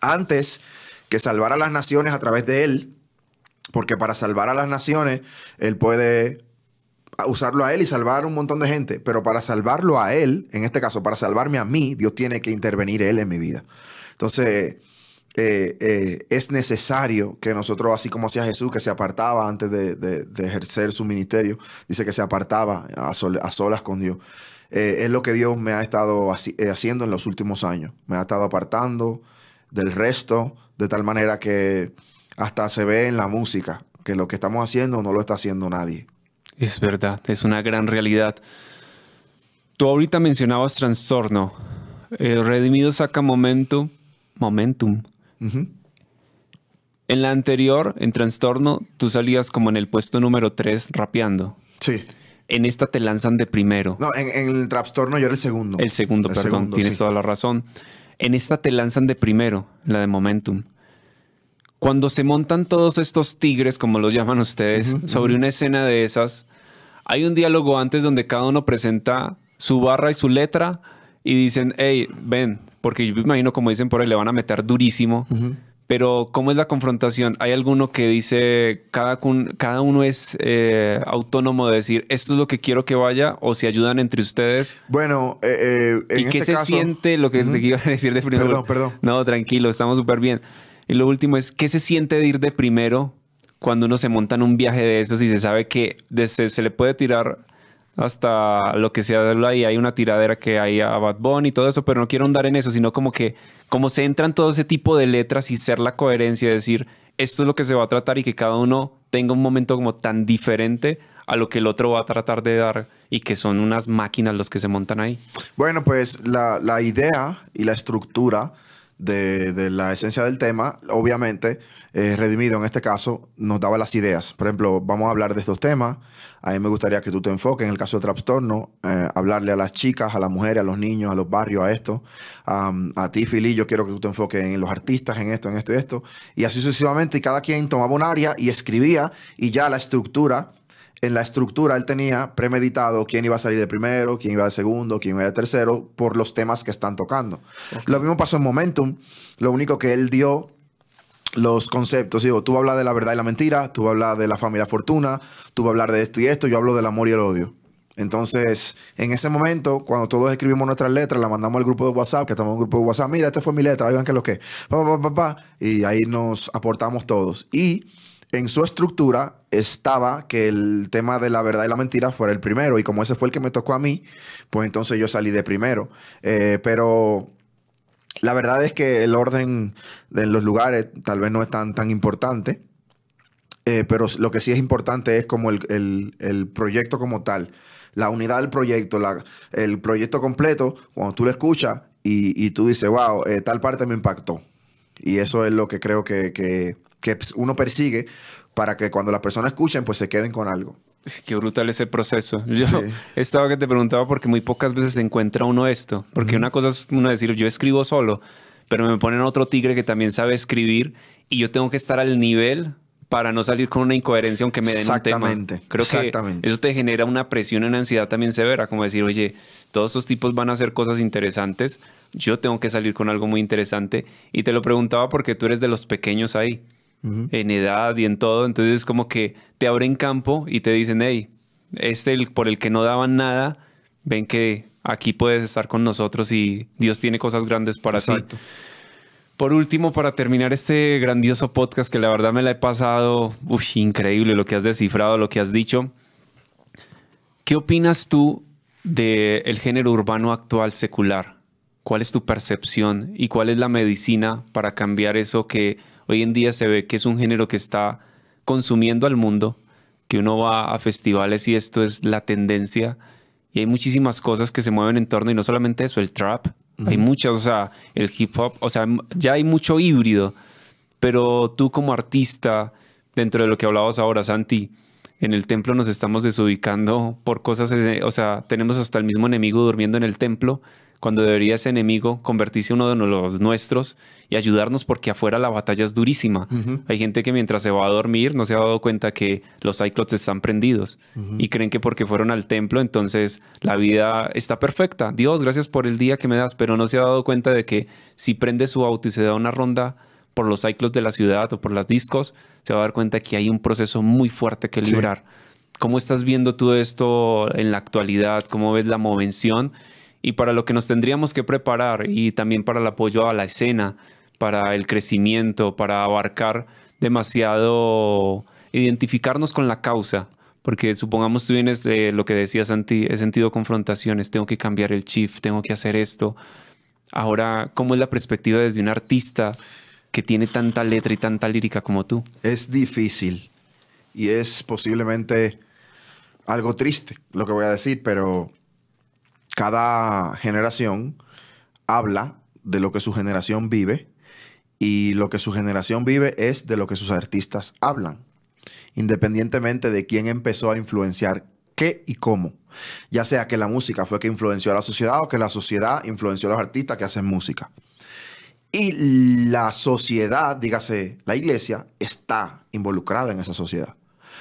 Antes que salvar a las naciones a través de Él, porque para salvar a las naciones, Él puede usarlo a Él y salvar un montón de gente, pero para salvarlo a Él, en este caso, para salvarme a mí, Dios tiene que intervenir Él en mi vida. Entonces eh, eh, es necesario que nosotros, así como hacía Jesús, que se apartaba antes de, ejercer su ministerio, dice que se apartaba a, solas con Dios. Eh, es lo que Dios me ha estado haciendo en los últimos años. Me ha estado apartando del resto, de tal manera que hasta se ve en la música, que lo que estamos haciendo no lo está haciendo nadie. Es verdad, es una gran realidad. Tú ahorita mencionabas trastorno. Eh, Redimido saca momento, momentum en la anterior, en Trastorno, tú salías como en el puesto número 3 rapeando. Sí. En esta te lanzan de primero. No, en, el Trastorno yo era el segundo. El segundo, perdón. tienes toda la razón. En esta te lanzan de primero, la de Momentum. Cuando se montan todos estos tigres, como los llaman ustedes, sobre una escena de esas, hay un diálogo antes donde cada uno presenta su barra y su letra y dicen, hey, ven, porque yo me imagino, como dicen por ahí, le van a meter durísimo. Pero, ¿cómo es la confrontación? ¿Hay alguno que dice, cada, cada uno es eh, autónomo de decir, esto es lo que quiero que vaya, o si ayudan entre ustedes? Bueno, eh, eh, ¿Y qué este se siente lo que te iba a decir de primero? Perdón, perdón. No, tranquilo, estamos súper bien. Y lo último es, ¿qué se siente de ir de primero cuando uno se monta en un viaje de esos y se sabe que se le puede tirar hasta lo que se de ahí... hay una tiradera que hay a Bad Bunny y todo eso, pero no quiero andar en eso, sino como que como se entran todo ese tipo de letras y ser la coherencia, decir esto es lo que se va a tratar y que cada uno tenga un momento como tan diferente a lo que el otro va a tratar de dar y que son unas máquinas los que se montan ahí. Bueno, pues la, la idea y la estructura de, la esencia del tema, obviamente, eh, Redimido en este caso nos daba las ideas. Por ejemplo, vamos a hablar de estos temas. A mí me gustaría que tú te enfoques en el caso de Trastorno, eh, hablarle a las chicas, a las mujeres, a los niños, a los barrios, a esto. a ti, Fili, yo quiero que tú te enfoques en los artistas, en esto, en esto y esto. Y así sucesivamente, y cada quien tomaba un área y escribía, y ya la estructura en la estructura él tenía premeditado quién iba a salir de primero, quién iba de segundo, quién iba de tercero, por los temas que están tocando. Lo mismo pasó en Momentum, lo único que él dio los conceptos, digo, tú vas a hablar de la verdad y la mentira, tú vas a hablar de la familia fortuna, tú vas a hablar de esto y esto, yo hablo del amor y el odio. Entonces, en ese momento, cuando todos escribimos nuestras letras, la mandamos al grupo de WhatsApp, que estamos en un grupo de WhatsApp, mira, esta fue mi letra, oigan qué es lo que, papá, y ahí nos aportamos todos. Y en su estructura estaba que el tema de la verdad y la mentira fuera el primero. Y como ese fue el que me tocó a mí, pues entonces yo salí de primero. Eh, pero la verdad es que el orden de los lugares tal vez no es tan, tan importante. Eh, pero lo que sí es importante es como el, proyecto como tal, la unidad del proyecto, la, el proyecto completo, cuando tú lo escuchas y, tú dices, wow, eh, tal parte me impactó. Y eso es lo que creo que, que que pues, uno persigue para que cuando las personas escuchen, pues se queden con algo. Qué brutal ese proceso. Yo estaba que te preguntaba porque muy pocas veces se encuentra uno esto. Porque una cosa es uno decir, yo escribo solo, pero me ponen otro tigre que también sabe escribir y yo tengo que estar al nivel para no salir con una incoherencia aunque me den exactamente, un tema. Creo que eso te genera una presión y una ansiedad también severa, como decir, oye, todos estos tipos van a hacer cosas interesantes, yo tengo que salir con algo muy interesante. Y te lo preguntaba porque tú eres de los pequeños ahí en edad y en todo. Entonces, como que te abren campo y te dicen, hey, este el, por el que no daban nada, ven que aquí puedes estar con nosotros y Dios tiene cosas grandes para ti. Por último, para terminar este grandioso podcast que la verdad me la he pasado, increíble lo que has descifrado, lo que has dicho. ¿Qué opinas tú del género urbano actual secular? ¿Cuál es tu percepción y cuál es la medicina para cambiar eso que Hoy en día se ve que es un género que está consumiendo al mundo, que uno va a festivales y esto es la tendencia. Y hay muchísimas cosas que se mueven en torno, y no solamente eso, el trap. Hay muchas, o sea, el hip hop, o sea, ya hay mucho híbrido. Pero tú como artista, dentro de lo que hablabas ahora, Santi, en el templo nos estamos desubicando por cosas, eh, o sea, tenemos hasta el mismo enemigo durmiendo en el templo, cuando debería ese enemigo convertirse uno de los nuestros y ayudarnos porque afuera la batalla es durísima. Hay gente que mientras se va a dormir no se ha dado cuenta que los Cyclops están prendidos y creen que porque fueron al templo entonces la vida está perfecta. Dios, gracias por el día que me das, pero no se ha dado cuenta de que si prende su auto y se da una ronda por los Cyclops de la ciudad o por las discos, se va a dar cuenta que hay un proceso muy fuerte que librar. ¿Cómo estás viendo tú esto en la actualidad? ¿Cómo ves la movención? y para lo que nos tendríamos que preparar y también para el apoyo a la escena, para el crecimiento, para abarcar demasiado, identificarnos con la causa. Porque supongamos tú vienes de lo que decías, Santi, he sentido confrontaciones, tengo que cambiar el chip, tengo que hacer esto. Ahora, ¿cómo es la perspectiva desde un artista que tiene tanta letra y tanta lírica como tú? Es difícil y es posiblemente algo triste lo que voy a decir, pero cada generación habla de lo que su generación vive y lo que su generación vive es de lo que sus artistas hablan, independientemente de quién empezó a influenciar qué y cómo. Ya sea que la música fue que influenció a la sociedad o que la sociedad influenció a los artistas que hacen música. Y la sociedad, dígase, la iglesia, está involucrada en esa sociedad.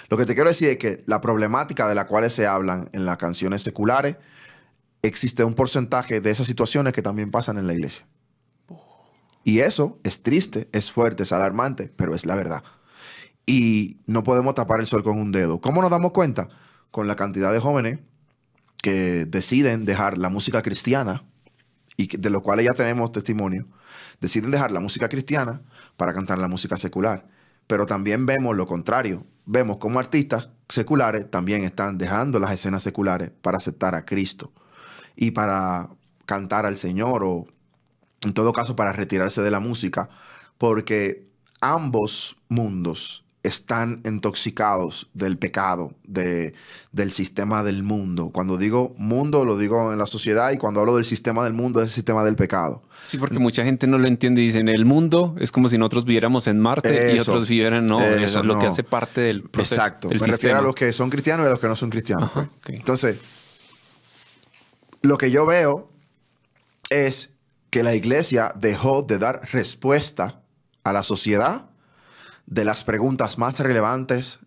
Lo que te quiero decir es que la problemática de la cual se hablan en las canciones seculares existe un porcentaje de esas situaciones que también pasan en la iglesia. Y eso es triste, es fuerte, es alarmante, pero es la verdad. Y no podemos tapar el sol con un dedo. ¿Cómo nos damos cuenta? Con la cantidad de jóvenes que deciden dejar la música cristiana, y de lo cual ya tenemos testimonio, deciden dejar la música cristiana para cantar la música secular. Pero también vemos lo contrario. Vemos cómo artistas seculares también están dejando las escenas seculares para aceptar a Cristo y para cantar al Señor o en todo caso para retirarse de la música, porque ambos mundos están intoxicados del pecado, de, del sistema del mundo. Cuando digo mundo, lo digo en la sociedad y cuando hablo del sistema del mundo, es el sistema del pecado. Sí, porque mucha gente no lo entiende. Dicen, el mundo es como si nosotros viviéramos en Marte y otros vivieran, no, eso, es lo que hace parte del proceso. Exacto, me refiero a los que son cristianos y a los que no son cristianos. Pues. Entonces, lo que yo veo es que la iglesia dejó de dar respuesta a la sociedad de las preguntas más relevantes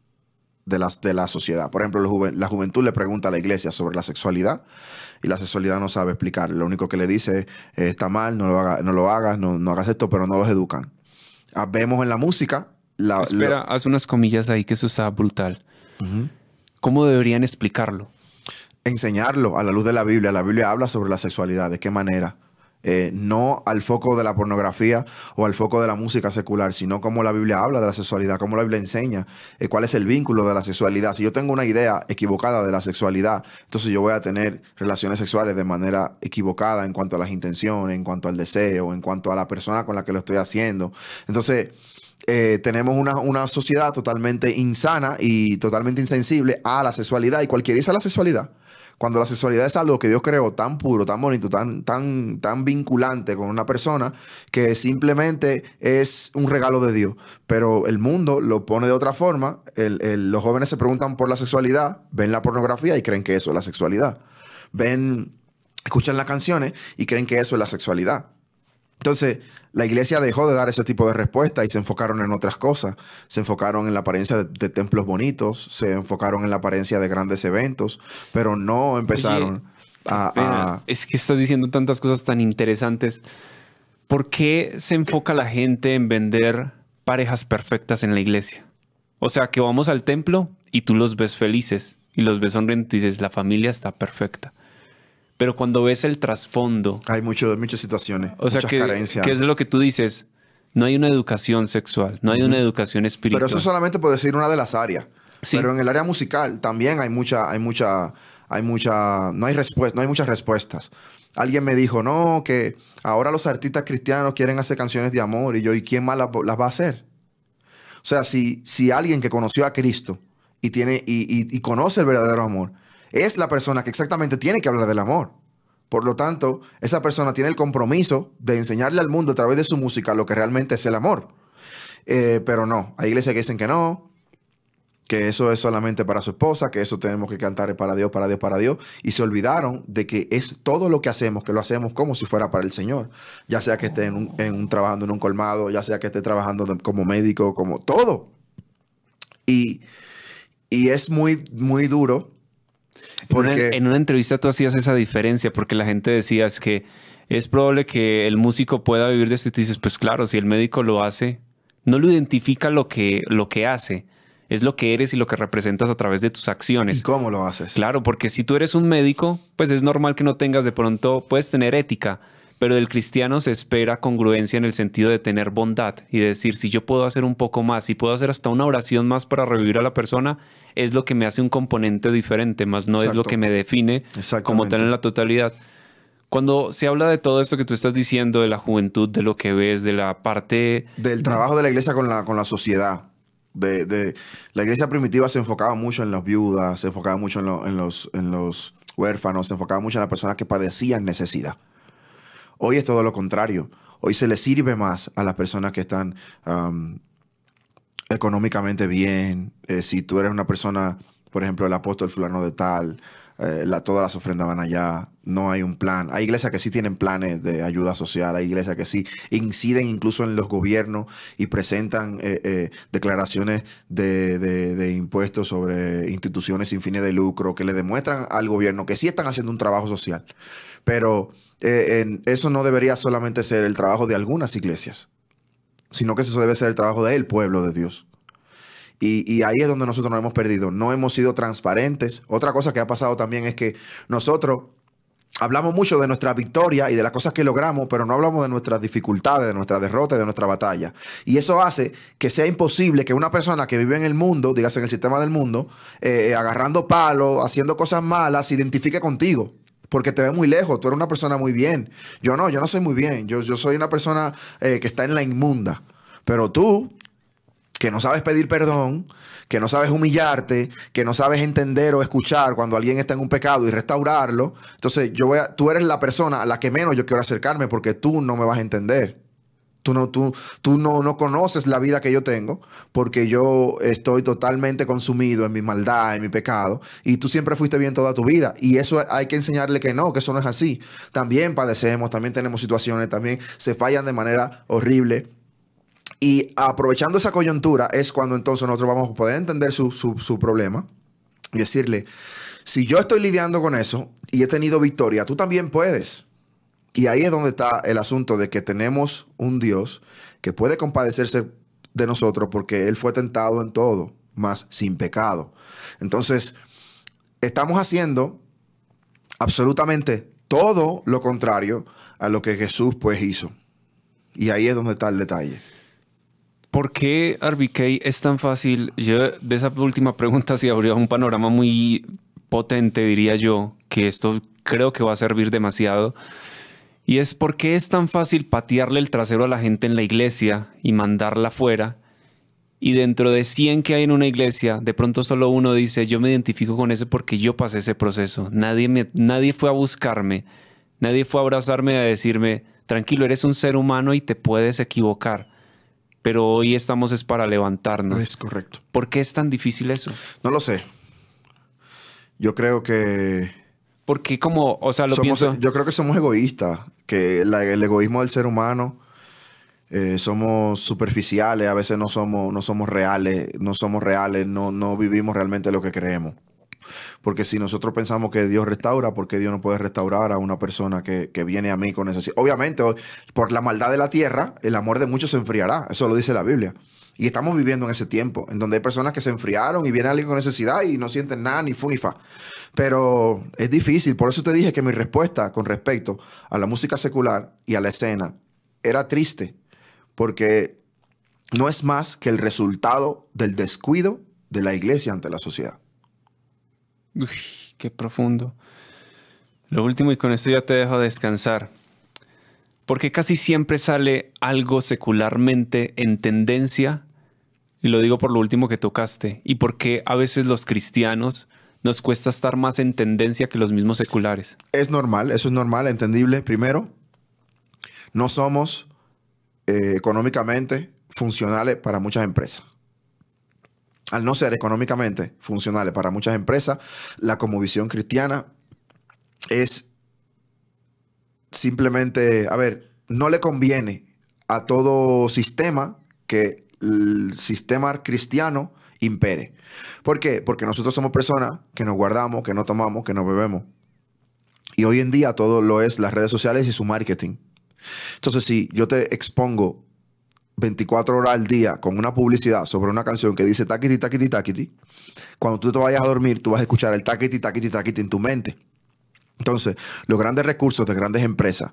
de, las, de la sociedad. Por ejemplo, la, juventud le pregunta a la iglesia sobre la sexualidad y la sexualidad no sabe explicar. Lo único que le dice es, está mal, no lo, hagas, no, hagas esto, pero no los educan. Ah, vemos en la música. La, Espera, haz unas comillas ahí que eso está brutal. ¿Cómo deberían explicarlo? enseñarlo a la luz de la Biblia. La Biblia habla sobre la sexualidad, de qué manera. Eh, no al foco de la pornografía o al foco de la música secular, sino como la Biblia habla de la sexualidad, cómo la Biblia enseña eh, cuál es el vínculo de la sexualidad. Si yo tengo una idea equivocada de la sexualidad, entonces yo voy a tener relaciones sexuales de manera equivocada en cuanto a las intenciones, en cuanto al deseo, en cuanto a la persona con la que lo estoy haciendo. Entonces, eh, tenemos una, sociedad totalmente insana y totalmente insensible a la sexualidad y cualquiera a la sexualidad cuando la sexualidad es algo que Dios creó tan puro, tan bonito, tan, tan, tan vinculante con una persona, que simplemente es un regalo de Dios. Pero el mundo lo pone de otra forma. los jóvenes se preguntan por la sexualidad, ven la pornografía y creen que eso es la sexualidad. Ven, escuchan las canciones y creen que eso es la sexualidad. Entonces, la iglesia dejó de dar ese tipo de respuesta y se enfocaron en otras cosas. Se enfocaron en la apariencia de, templos bonitos, se enfocaron en la apariencia de grandes eventos, pero no empezaron a, Es que estás diciendo tantas cosas tan interesantes. ¿Por qué se enfoca la gente en vender parejas perfectas en la iglesia? O sea, que vamos al templo y tú los ves felices y los ves sonrientes y dices, la familia está perfecta. Pero cuando ves el trasfondo. Hay mucho, muchas situaciones. O sea, carencias. ¿qué es lo que tú dices? No hay una educación sexual, no hay una educación espiritual. Pero eso solamente puede decir una de las áreas. Pero en el área musical también hay mucha, hay mucha, hay mucha, no hay no hay muchas respuestas. Alguien me dijo, no, que ahora los artistas cristianos quieren hacer canciones de amor y yo, ¿y quién más las, va a hacer? O sea, si, si alguien que conoció a Cristo y tiene y conoce el verdadero amor, es la persona que exactamente tiene que hablar del amor. Por lo tanto, esa persona tiene el compromiso de enseñarle al mundo a través de su música lo que realmente es el amor. Eh, pero no, hay iglesias que dicen que no, que eso es solamente para su esposa, que eso tenemos que cantar para Dios, para Dios, para Dios. Y se olvidaron de que es todo lo que hacemos, que lo hacemos como si fuera para el Señor. Ya sea que esté en en trabajando en un colmado, ya sea que esté trabajando como médico, como todo. Y, y es muy, muy duro en, una entrevista tú hacías esa diferencia porque la gente decía que es probable que el músico pueda vivir de esto y dices, pues claro, si el médico lo hace, no lo identifica lo que, lo que hace, es lo que eres y lo que representas a través de tus acciones. ¿Y cómo lo haces? Claro, porque si tú eres un médico, pues es normal que no tengas de pronto, puedes tener ética, pero del cristiano se espera congruencia en el sentido de tener bondad y decir, si yo puedo hacer un poco más, si puedo hacer hasta una oración más para revivir a la persona, es lo que me hace un componente diferente, más no es lo que me define como tal en la totalidad. Cuando se habla de todo esto que tú estás diciendo, de la juventud, de lo que ves, de la parte... Del trabajo de la iglesia con la, con la sociedad. De, la iglesia primitiva se enfocaba mucho en las viudas, se enfocaba mucho en, los, en los huérfanos, se enfocaba mucho en las personas que padecían necesidad. Hoy es todo lo contrario. Hoy se le sirve más a las personas que están económicamente bien. Eh, si tú eres una persona, por ejemplo, el apóstol fulano de tal, eh, la, todas las ofrendas van allá, no hay un plan. Hay iglesias que sí tienen planes de ayuda social, hay iglesias que sí inciden incluso en los gobiernos y presentan eh, declaraciones de, impuestos sobre instituciones sin fines de lucro que le demuestran al gobierno que sí están haciendo un trabajo social. Pero eh, eso no debería solamente ser el trabajo de algunas iglesias, sino que eso debe ser el trabajo del pueblo de Dios. Y, ahí es donde nosotros nos hemos perdido. No hemos sido transparentes. Otra cosa que ha pasado también es que nosotros hablamos mucho de nuestra victoria y de las cosas que logramos, pero no hablamos de nuestras dificultades, de nuestra derrota, de nuestra batalla. Y eso hace que sea imposible que una persona que vive en el mundo, digas en el sistema del mundo, eh, agarrando palos, haciendo cosas malas, se identifique contigo porque te ve muy lejos, tú eres una persona muy bien. Yo no, yo no soy muy bien, yo, yo soy una persona eh, que está en la inmunda. Pero tú, que no sabes pedir perdón, que no sabes humillarte, que no sabes entender o escuchar cuando alguien está en un pecado y restaurarlo, entonces yo voy a, tú eres la persona a la que menos yo quiero acercarme porque tú no me vas a entender. Tú no, tú, no, conoces la vida que yo tengo porque yo estoy totalmente consumido en mi maldad, en mi pecado, y tú siempre fuiste bien toda tu vida. Y eso hay que enseñarle que no, que eso no es así. También padecemos, también tenemos situaciones, también se fallan de manera horrible. Y aprovechando esa coyuntura es cuando entonces nosotros vamos a poder entender su, su, su problema y decirle, si yo estoy lidiando con eso y he tenido victoria, tú también puedes. Y ahí es donde está el asunto de que tenemos un Dios que puede compadecerse de nosotros porque Él fue tentado en todo, más sin pecado. Entonces, estamos haciendo absolutamente todo lo contrario a lo que Jesús pues hizo. Y ahí es donde está el detalle. ¿Por qué RBK es tan fácil? Yo de esa última pregunta si sí abrió un panorama muy potente, diría yo, que esto creo que va a servir demasiado y es por qué es tan fácil patearle el trasero a la gente en la iglesia y mandarla fuera. Y dentro de 100 que hay en una iglesia, de pronto solo uno dice, yo me identifico con ese porque yo pasé ese proceso. Nadie, me, nadie fue a buscarme, nadie fue a abrazarme a decirme, tranquilo, eres un ser humano y te puedes equivocar pero hoy estamos es para levantarnos. Es correcto. ¿Por qué es tan difícil eso? No lo sé. Yo creo que porque como, o sea, Yo creo que somos egoístas, que el egoísmo del ser humano... Eh, somos superficiales, a veces no somos, no somos reales, no somos reales, no, no vivimos realmente lo que creemos. Porque si nosotros pensamos que Dios restaura, ¿por qué Dios no puede restaurar a una persona que, viene a mí con necesidad? Obviamente, por la maldad de la tierra, el amor de muchos se enfriará. Eso lo dice la Biblia. Y estamos viviendo en ese tiempo, en donde hay personas que se enfriaron y viene alguien con necesidad y no sienten nada, ni fu ni fa. Pero es difícil, por eso te dije que mi respuesta con respecto a la música secular y a la escena era triste, porque no es más que el resultado del descuido de la iglesia ante la sociedad. Uy, qué profundo. Lo último, y con esto ya te dejo descansar. Porque casi siempre sale algo secularmente en tendencia y lo digo por lo último que tocaste. ¿Y por qué a veces los cristianos nos cuesta estar más en tendencia que los mismos seculares? Es normal, eso es normal, entendible. Primero, no somos eh, económicamente funcionales para muchas empresas. Al no ser económicamente funcionales para muchas empresas, la comovisión cristiana es simplemente, a ver, no le conviene a todo sistema que el sistema cristiano impere. ¿Por qué? Porque nosotros somos personas que nos guardamos, que no tomamos, que no bebemos. Y hoy en día todo lo es las redes sociales y su marketing. Entonces, si yo te expongo 24 horas al día con una publicidad sobre una canción que dice taquiti, taquiti, taquiti, cuando tú te vayas a dormir, tú vas a escuchar el taquiti, taquiti, taquiti en tu mente. Entonces, los grandes recursos de grandes empresas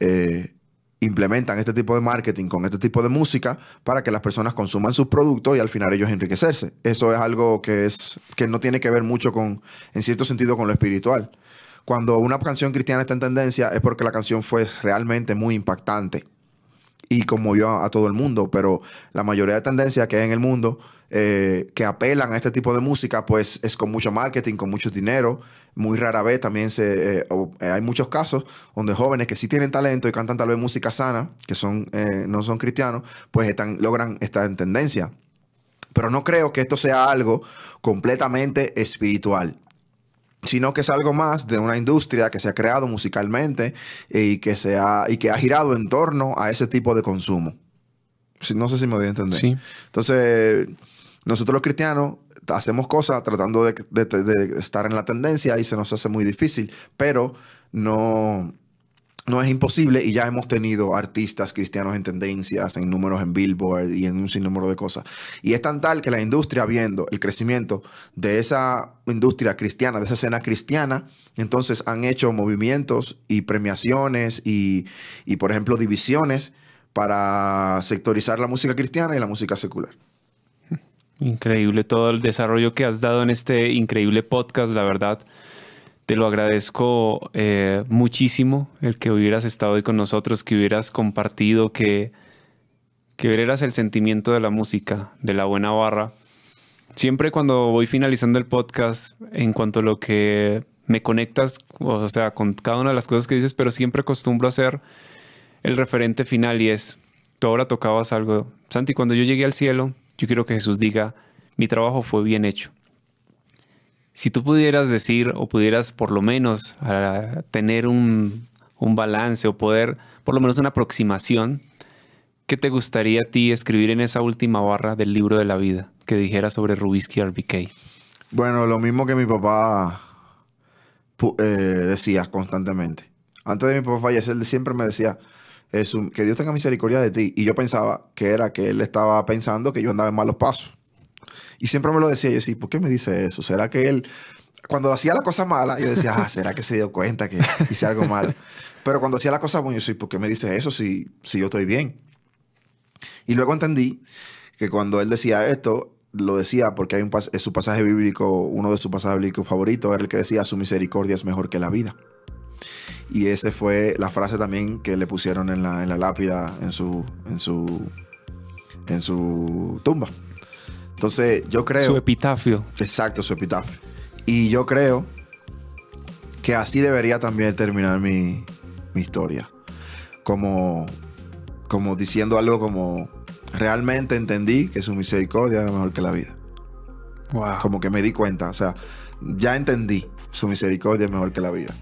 eh, implementan este tipo de marketing con este tipo de música para que las personas consuman sus productos y al final ellos enriquecerse. Eso es algo que es que no tiene que ver mucho con en cierto sentido con lo espiritual. Cuando una canción cristiana está en tendencia es porque la canción fue realmente muy impactante y como yo a, todo el mundo, pero la mayoría de tendencias que hay en el mundo eh, que apelan a este tipo de música, pues es con mucho marketing, con mucho dinero. Muy rara vez también se, eh, eh, hay muchos casos donde jóvenes que sí tienen talento y cantan tal vez música sana, que son, no son cristianos, pues están, logran estar en tendencia. Pero no creo que esto sea algo completamente espiritual sino que es algo más de una industria que se ha creado musicalmente eh, y que, se ha, y que ha girado en torno a ese tipo de consumo. No sé si me voy a entender. Entonces, nosotros los cristianos hacemos cosas tratando de estar en la tendencia y se nos hace muy difícil, pero no no es imposible y ya hemos tenido artistas cristianos en tendencias, en números en Billboard y en un sinnúmero de cosas. Y es tan tal que la industria, viendo el crecimiento de esa industria cristiana, de esa escena cristiana, entonces han hecho movimientos y premiaciones y, y por ejemplo, divisiones para sectorizar la música cristiana y la música secular. Increíble todo el desarrollo que has dado en este increíble podcast, la verdad. Te lo agradezco eh, muchísimo el que hubieras estado hoy con nosotros, que hubieras compartido, que, que el sentimiento de la música, de la buena barra. Siempre cuando voy finalizando el podcast, en cuanto a lo que me conectas, o sea, con cada una de las cosas que dices, pero siempre acostumbro hacer el referente final y es, tú ahora tocabas algo. Santi, cuando yo llegué al cielo, yo quiero que Jesús diga, mi trabajo fue bien hecho si tú pudieras decir o pudieras por lo menos ah, tener un, balance o poder, por lo menos una aproximación, ¿qué te gustaría a ti escribir en esa última barra del libro de la vida que dijera sobre Rubisky RBK? Bueno, lo mismo que mi papá eh, decía constantemente. Antes de mi papá fallecer, siempre me decía, que Dios tenga misericordia de ti. Y yo pensaba que era que él estaba pensando que yo andaba en malos pasos. Y siempre me lo decía, yo sí, ¿por qué me dice eso? ¿Será que él, cuando hacía la cosa mala, yo decía, ah, ¿será que se dio cuenta que hice algo mal? Pero cuando hacía la cosa buena, yo decía ¿por qué me dice eso si, si yo estoy bien? Y luego entendí que cuando él decía esto, lo decía porque hay un es su pasaje bíblico, uno de sus pasajes bíblicos favoritos, era el que decía, su misericordia es mejor que la vida. Y esa fue la frase también que le pusieron en la, en la lápida, en su, en, su, en su tumba. Entonces, yo creo. Su epitafio. Exacto, su epitafio. Y yo creo que así debería también terminar mi, historia. Como, como diciendo algo como. Realmente entendí que su misericordia era mejor que la vida. Como que me di cuenta. O sea, ya entendí. Su misericordia es mejor que la vida.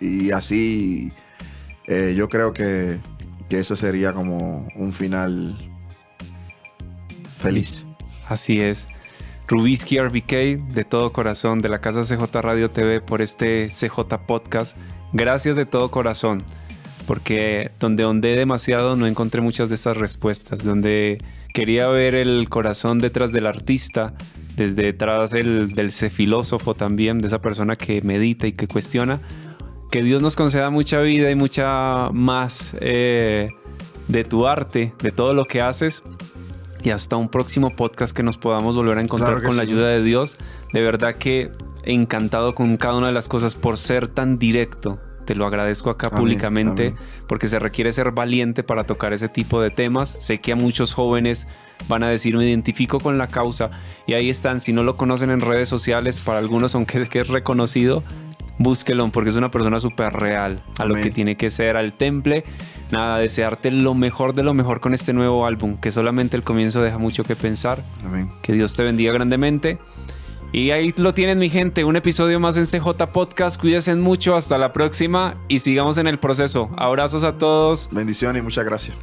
Y así. Eh, yo creo que, que ese sería como un final feliz. Así es. Rubiski RBK, de todo corazón, de la casa CJ Radio TV, por este CJ Podcast. Gracias de todo corazón, porque donde ondé demasiado no encontré muchas de estas respuestas, donde quería ver el corazón detrás del artista, desde detrás el, del filósofo también, de esa persona que medita y que cuestiona. Que Dios nos conceda mucha vida y mucha más eh, de tu arte, de todo lo que haces, y hasta un próximo podcast que nos podamos volver a encontrar con la ayuda de Dios. De verdad que encantado con cada una de las cosas por ser tan directo. Te lo agradezco acá públicamente porque se requiere ser valiente para tocar ese tipo de temas. Sé que a muchos jóvenes van a decir me identifico con la causa y ahí están. Si no lo conocen en redes sociales, para algunos aunque que es reconocido, búsquelo porque es una persona súper real a lo que tiene que ser, al temple nada, desearte lo mejor de lo mejor con este nuevo álbum, que solamente el comienzo deja mucho que pensar. Amén. Que Dios te bendiga grandemente. Y ahí lo tienen, mi gente. Un episodio más en CJ Podcast. Cuídense mucho. Hasta la próxima y sigamos en el proceso. Abrazos a todos. Bendición y muchas gracias.